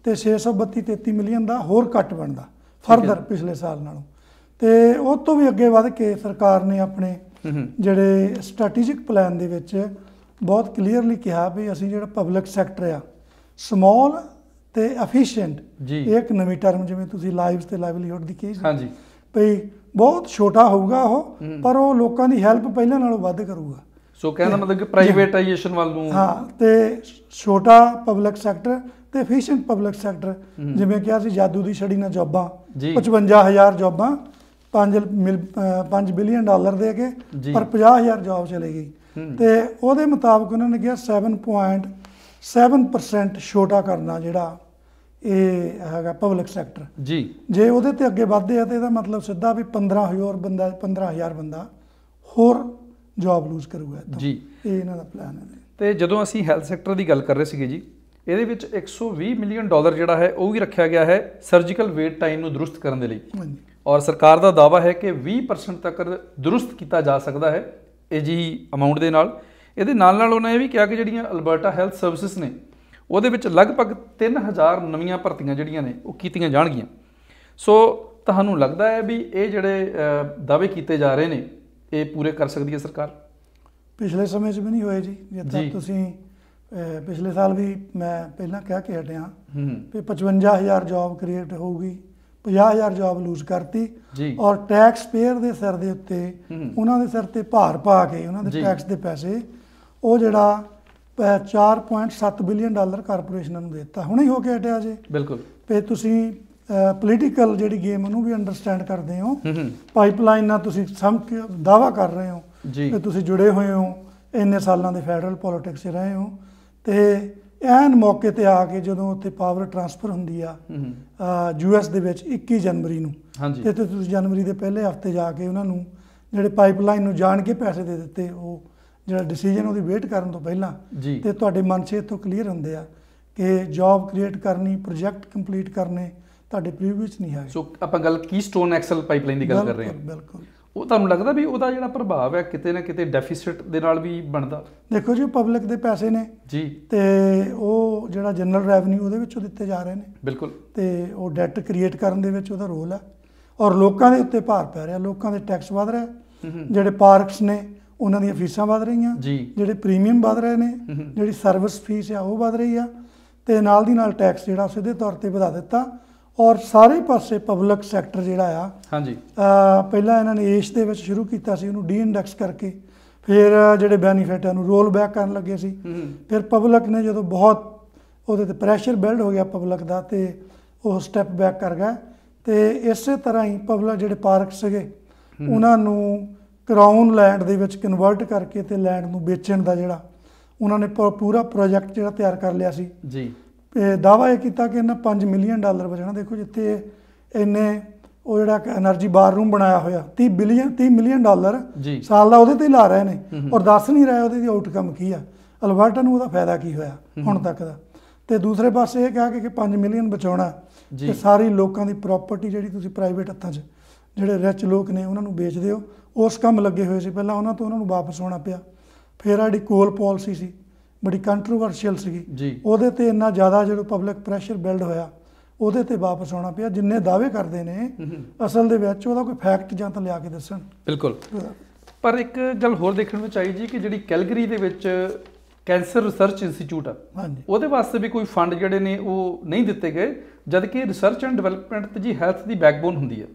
ਤੇ 632 33 ਮਿਲੀਅਨ ਦਾ ਹੋਰ ਕੱਟ ਬਣਦਾ ਫਰਦਰ ਪਿਛਲੇ ਸਾਲ ਨਾਲੋਂ ਤੇ ਉਹ ਤੋਂ ਵੀ ਅੱਗੇ ਵਧ ਕੇ ਸਰਕਾਰ ਨੇ ਆਪਣੇ ਜਿਹੜੇ ਸਟ੍ਰੈਟੇਜਿਕ ਪਲਾਨ ਦੇ ਵਿੱਚ ਬਹੁਤ ਕਲੀਅਰਲੀ ਕਿਹਾ ਵੀ ਅਸੀਂ ਜਿਹੜਾ ਪਬਲਿਕ ਸੈਕਟਰ ਆ ਸਮਾਲ ਤੇ ਐਫੀਸ਼ੀਐਂਟ ਜੀ ਇੱਕ ਨਵੀਂ ਟਰਮ ਜਿਵੇਂ ਤੁਸੀਂ ਲਾਈਵਸ ਤੇ ਲਾਈਵਲੀਹੁੱਡ ਦੀ ਕਹੀ ਹਾਂਜੀ ਭਈ ਬਹੁਤ ਛੋਟਾ ਹੋਊਗਾ ਉਹ ਪਰ ਉਹ ਲੋਕਾਂ ਦੀ ਹੈਲਪ ਪਹਿਲਾਂ ਨਾਲੋਂ ਵੱਧ ਕਰੂਗਾ ਸੋ ਕਹਿੰਦਾ ਮਤਲਬ ਕਿ ਪ੍ਰਾਈਵੇਟਾਈਜੇਸ਼ਨ ਵੱਲ ਨੂੰ ਹਾਂ ਤੇ ਛੋਟਾ ਪਬਲਿਕ ਸੈਕਟਰ ਤੇ ਐਫੀਸ਼ੀਐਂਟ ਪਬਲਿਕ ਸੈਕਟਰ ਜਿਵੇਂ ਕਿਹਾ ਸੀ ਜਾਦੂ ਦੀ ਛੜੀ ਨਾਲ ਜੌਬਾਂ 55000 ਜੌਬਾਂ 5 ਮਿਲ ਬਿਲੀਅਨ ਡਾਲਰ ਦੇ ਕੇ ਪਰ 50000 ਜੌਬ ਚਲੇ ਗਈ ਤੇ ਉਹਦੇ ਮੁਤਾਬਕ ਉਹਨਾਂ ਨੇ ਕਿਹਾ 7.7% ਛੋਟਾ ਕਰਨਾ ਜਿਹੜਾ ਇਹ ਹੈਗਾ ਪਬਲਿਕ ਸੈਕਟਰ ਜੀ ਜੇ ਉਹਦੇ ਤੇ ਅੱਗੇ ਵਧਦੇ ਆ ਤੇ ਇਹਦਾ ਮਤਲਬ ਸਿੱਧਾ ਵੀ 15000 ਬੰਦਾ 15000 ਬੰਦਾ ਹੋਰ ਜੌਬ ਲੂਜ਼ ਕਰੂਗਾ ਜੀ ਇਹ ਇਹਨਾਂ ਦਾ ਪਲਾਨ ਹੈ ਤੇ ਜਦੋਂ ਅਸੀਂ ਹੈਲਥ ਸੈਕਟਰ ਦੀ ਗੱਲ ਕਰ ਰਹੇ ਸੀਗੇ ਜੀ ਇਹਦੇ ਵਿੱਚ 120 ਮਿਲੀਅਨ ਡਾਲਰ ਜਿਹੜਾ ਹੈ ਉਹ ਵੀ ਰੱਖਿਆ ਗਿਆ ਹੈ ਸਰਜੀਕਲ ਵੇਟ ਟਾਈਮ ਨੂੰ ਦਰੁਸਤ ਕਰਨ ਦੇ ਲਈ ਹਾਂਜੀ ਔਰ ਸਰਕਾਰ ਦਾ ਦਾਵਾ ਹੈ ਕਿ 20% ਤੱਕ ਦਰੁਸਤ ਕੀਤਾ ਜਾ ਸਕਦਾ ਹੈ ਇਹ ਜੀ ਅਮਾਉਂਟ ਦੇ ਨਾਲ ਇਹਦੇ ਨਾਲ ਨਾਲ ਉਹਨਾਂ ਇਹ ਵੀ ਕਿਹਾ ਕਿ ਜਿਹੜੀਆਂ ਅਲਬਰਟਾ ਹੈਲਥ ਸਰਵਿਸਿਜ਼ ਨੇ ਉਹਦੇ ਵਿੱਚ ਲਗਭਗ 3000 ਨਵੀਆਂ ਭਰਤੀਆਂ ਜਿਹੜੀਆਂ ਨੇ ਉਹ ਕੀਤੀਆਂ ਜਾਣਗੀਆਂ ਸੋ ਤੁਹਾਨੂੰ ਲੱਗਦਾ ਹੈ ਵੀ ਇਹ ਜਿਹੜੇ ਦਾਅਵੇ ਕੀਤੇ ਜਾ ਰਹੇ ਨੇ ਇਹ ਪੂਰੇ ਕਰ ਸਕਦੀ ਹੈ ਸਰਕਾਰ ਪਿਛਲੇ ਸਮੇਂ 'ਚ ਵੀ ਨਹੀਂ ਹੋਏ ਜੀ ਜਿੱਦਾਂ ਤੁਸੀਂ ਪਿਛਲੇ ਸਾਲ ਵੀ ਮੈਂ ਪਹਿਲਾਂ ਕਿਹਾ ਕਿ ਹਟਿਆ ਵੀ 55000 ਜੌਬ ਕ੍ਰੀਏਟ ਹੋਊਗੀ 50000 ਜੌਬ ਲੂਜ਼ ਕਰਤੀ ਔਰ ਟੈਕਸ ਪੇਅਰ ਦੇ ਸਿਰ ਦੇ ਉੱਤੇ ਉਹਨਾਂ ਦੇ ਸਿਰ ਤੇ ਭਾਰ ਪਾ ਕੇ ਉਹਨਾਂ ਦੇ ਟੈਕਸ ਦੇ ਪੈਸੇ ਉਹ ਜਿਹੜਾ 4.7 ਬਿਲੀਅਨ ਡਾਲਰ ਕਾਰਪੋਰੇਸ਼ਨ ਨੂੰ ਦਿੱਤਾ ਹੁਣੇ ਹੀ ਹੋ ਕੇ ਹਟਿਆ ਜੇ ਬਿਲਕੁਲ ਤੇ ਤੁਸੀਂ ਪੋਲੀਟੀਕਲ ਜਿਹੜੀ ਗੇਮ ਨੂੰ ਵੀ ਅੰਡਰਸਟੈਂਡ ਕਰਦੇ ਹੋ ਪਾਈਪਲਾਈਨ ਨਾਲ ਤੁਸੀਂ ਸਮ ਦਾਵਾ ਕਰ ਰਹੇ ਹੋ ਤੇ ਤੁਸੀਂ ਜੁੜੇ ਹੋਏ ਹੋ ਇੰਨੇ ਸਾਲਾਂ ਦੇ ਫੈਡਰਲ ਪੋਲਿਟਿਕਸ 'ਚ ਰਹੇ ਹੋ ਤੇ ਐਨ ਮੌਕੇ ਤੇ ਆ ਕੇ ਜਦੋਂ ਉੱਥੇ ਪਾਵਰ ਟਰਾਂਸਫਰ ਹੁੰਦੀ ਆ ਐਸ ਦੇ ਵਿੱਚ 21 ਜਨਵਰੀ ਨੂੰ ਤੇ ਤੇ ਤੁਸੀਂ ਜਨਵਰੀ ਦੇ ਪਹਿਲੇ ਹਫਤੇ ਜਾ ਕੇ ਉਹਨਾਂ ਨੂੰ ਜਿਹੜੇ ਪਾਈਪਲਾਈਨ ਨੂੰ ਜਾਣ ਕੇ ਪੈਸੇ ਦੇ ਦਿੱਤੇ ਉਹ ਜਿਹੜਾ ਡਿਸੀਜਨ ਉਹਦੀ ਵੇਟ ਕਰਨ ਤੋਂ ਪਹਿਲਾਂ ਤੇ ਤੁਹਾਡੇ ਮਨ 'ਚ ਇਥੋਂ ਕਲੀਅਰ ਹੁੰਦੇ ਆ ਕਿ ਜੌਬ ਕ੍ਰੀਏਟ ਕਰਨੀ ਪ੍ਰੋਜੈਕਟ ਕੰਪਲੀਟ ਕਰਨੇ ਤੁਹਾਡੇ ਪ੍ਰੀਵਿਊ ਵਿੱਚ ਨਹੀਂ ਹੈ ਸੋ ਆਪਾਂ ਗੱਲ ਕੀ ਸਟੋਨ ਐਕਸਲ ਪਾਈਪਲਾਈਨ ਦੀ ਗੱਲ ਕਰ ਰਹੇ ਹਾਂ ਬਿਲਕੁਲ ਉਹ ਤੁਹਾਨੂੰ ਲੱਗਦਾ ਵੀ ਉਹਦਾ ਜਿਹੜਾ ਪ੍ਰਭਾਵ ਹੈ ਕਿਤੇ ਨਾ ਕਿਤੇ ਡੈਫਿਸਿਟ ਦੇ ਨਾਲ ਵੀ ਬਣਦਾ ਦੇਖੋ ਜੀ ਪਬਲਿਕ ਦੇ ਪੈਸੇ ਨੇ ਜੀ ਤੇ ਉਹ ਜਿਹੜਾ ਜਨਰਲ ਰੈਵਨਿਊ ਉਹਦੇ ਵਿੱਚੋਂ ਦਿੱਤੇ ਜਾ ਰਹੇ ਨੇ ਬਿਲਕੁਲ ਤੇ ਉਹ ਡੈਟ ਕ੍ਰੀਏਟ ਕਰਨ ਦੇ ਵਿੱਚ ਉਹਦਾ ਰੋਲ ਹੈ ਔਰ ਲੋਕਾਂ ਦੇ ਉੱਤੇ ਭਾਰ ਪੈ ਰਿਹਾ ਲੋਕਾਂ ਦੇ ਟੈਕਸ ਵਧ ਰਿਹਾ ਜਿਹੜੇ ਪਾਰਕਸ ਨੇ ਉਹਨਾਂ ਦੀਆਂ ਫੀਸਾਂ ਵਧ ਰਹੀਆਂ ਜਿਹੜੇ ਪ੍ਰੀਮੀਅਮ ਵਧ ਰਹੇ ਨੇ ਜਿਹੜੀ ਸਰਵਿਸ ਫੀਸ ਆ ਉਹ ਵਧ ਰਹੀ ਆ ਤੇ ਨਾਲ ਦੀ ਨਾਲ ਟੈਕਸ ਜਿਹੜਾ ਸਿੱਧੇ ਤੌਰ ਤੇ ਵਧਾ ਦਿੱਤਾ ਔਰ ਸਾਰੇ ਪਾਸੇ ਪਬਲਿਕ ਸੈਕਟਰ ਜਿਹੜਾ ਆ ਹਾਂਜੀ ਪਹਿਲਾਂ ਇਹਨਾਂ ਨੇ ਏਸ਼ ਦੇ ਵਿੱਚ ਸ਼ੁਰੂ ਕੀਤਾ ਸੀ ਉਹਨੂੰ ਡੀ ਇੰਡੈਕਸ ਕਰਕੇ ਫਿਰ ਜਿਹੜੇ ਬੈਨੀਫਿਟਾਂ ਨੂੰ ਰੋਲ ਬੈਕ ਕਰਨ ਲੱਗੇ ਸੀ ਫਿਰ ਪਬਲਿਕ ਨੇ ਜਦੋਂ ਬਹੁਤ ਉਹਦੇ ਤੇ ਪ੍ਰੈਸ਼ਰ ਬਿਲਡ ਹੋ ਗਿਆ ਪਬਲਿਕ ਦਾ ਤੇ ਉਹ ਸਟੈਪ ਬੈਕ ਕਰ ਗਿਆ ਤੇ ਇਸੇ ਤਰ੍ਹਾਂ ਹੀ ਪਬਲਿਕ ਜਿਹੜੇ ਪਾਰਕ ਸੀਗੇ ਉਹਨਾਂ ਨੂੰ ਕਰਾਊਨ ਲੈਂਡ ਦੇ ਵਿੱਚ ਕਨਵਰਟ ਕਰਕੇ ਤੇ ਲੈਂਡ ਨੂੰ ਵੇਚਣ ਦਾ ਜਿਹੜਾ ਉਹਨਾਂ ਨੇ ਪੂਰਾ ਪ੍ਰੋਜੈਕਟ ਜਿਹੜਾ ਤਿਆਰ ਕਰ ਲਿਆ ਸੀ ਜੀ ਤੇ ਦਾਵਾ ਇਹ ਕੀਤਾ ਕਿ ਇਹਨਾਂ 5 ਮਿਲੀਅਨ ਡਾਲਰ ਬਚਣਾ ਦੇਖੋ ਜਿੱਥੇ ਇਹਨੇ ਉਹ ਜਿਹੜਾ એનર્ਜੀ ਬਾਰ ਰੂਮ ਬਣਾਇਆ ਹੋਇਆ 30 ਬਿਲੀਅਨ 30 ਮਿਲੀਅਨ ਡਾਲਰ ਸਾਲ ਦਾ ਉਹਦੇ ਤੇ ਲਾ ਰਹੇ ਨੇ ਔਰ ਦੱਸ ਨਹੀਂ ਰਹੇ ਉਹਦੇ ਦੀ ਆਊਟਕਮ ਕੀ ਆ ਅਲਬਰਟਾ ਨੂੰ ਉਹਦਾ ਫਾਇਦਾ ਕੀ ਹੋਇਆ ਹੁਣ ਤੱਕ ਦਾ ਤੇ ਦੂਸਰੇ ਪਾਸੇ ਇਹ ਕਿਹਾ ਕਿ 5 ਮਿਲੀਅਨ ਬਚਾਉਣਾ ਤੇ ਸਾਰੀ ਲੋਕਾਂ ਦੀ ਪ੍ਰਾਪਰਟੀ ਜਿਹੜੀ ਤੁਸੀਂ ਪ੍ਰਾਈਵੇਟ ਹੱਥਾਂ 'ਚ ਜਿਹੜੇ ਰਿਚ ਲੋਕ ਨੇ ਉਹਨਾਂ ਨੂੰ ਵੇਚ ਦਿਓ ਉਸ ਕੰਮ ਲੱਗੇ ਹੋਏ ਸੀ ਪਹਿਲਾਂ ਉਹਨਾਂ ਤੋਂ ਉਹਨਾਂ ਨੂੰ ਵਾਪਸ ਹੋਣਾ ਪਿਆ ਫੇਰ ਆੜੀ ਕੋਲ ਪਾਲਿਸੀ ਸੀ ਬੜੀ ਕੰਟਰੋਵਰਸ਼ੀਅਲ ਸੀਗੀ ਉਹਦੇ ਤੇ ਇੰਨਾ ਜ਼ਿਆਦਾ ਜਿਹੜਾ ਪਬਲਿਕ ਪ੍ਰੈਸ਼ਰ ਬਿਲਡ ਹੋਇਆ ਉਹਦੇ ਤੇ ਵਾਪਸ ਆਉਣਾ ਪਿਆ ਜਿੰਨੇ ਦਾਅਵੇ ਕਰਦੇ ਨੇ ਅਸਲ ਦੇ ਵਿੱਚ ਉਹਦਾ ਕੋਈ ਫੈਕਟ ਜਾਂ ਤਾਂ ਲਿਆ ਕੇ ਦੱਸਣ ਬਿਲਕੁਲ ਪਰ ਇੱਕ ਗੱਲ ਹੋਰ ਦੇਖਣ ਵਿੱਚ ਆਈ ਜੀ ਕਿ ਜਿਹੜੀ ਕੈਲਗਰੀ ਦੇ ਵਿੱਚ ਕੈਂਸਰ ਰਿਸਰਚ ਇੰਸਟੀਚਿਊਟ ਆ ਉਹਦੇ ਵਾਸਤੇ ਵੀ ਕੋਈ ਫੰਡ ਜਿਹੜੇ ਨੇ ਉਹ ਨਹੀਂ ਦਿੱਤੇ ਗਏ ਜਦ ਕਿ ਰਿਸਰਚ ਐਂਡ ਡਿਵੈਲਪਮੈਂਟ ਤੇ ਜੀ ਹੈਲਥ ਦੀ ਬੈਕਬੋਨ ਹੁੰਦੀ ਹੈ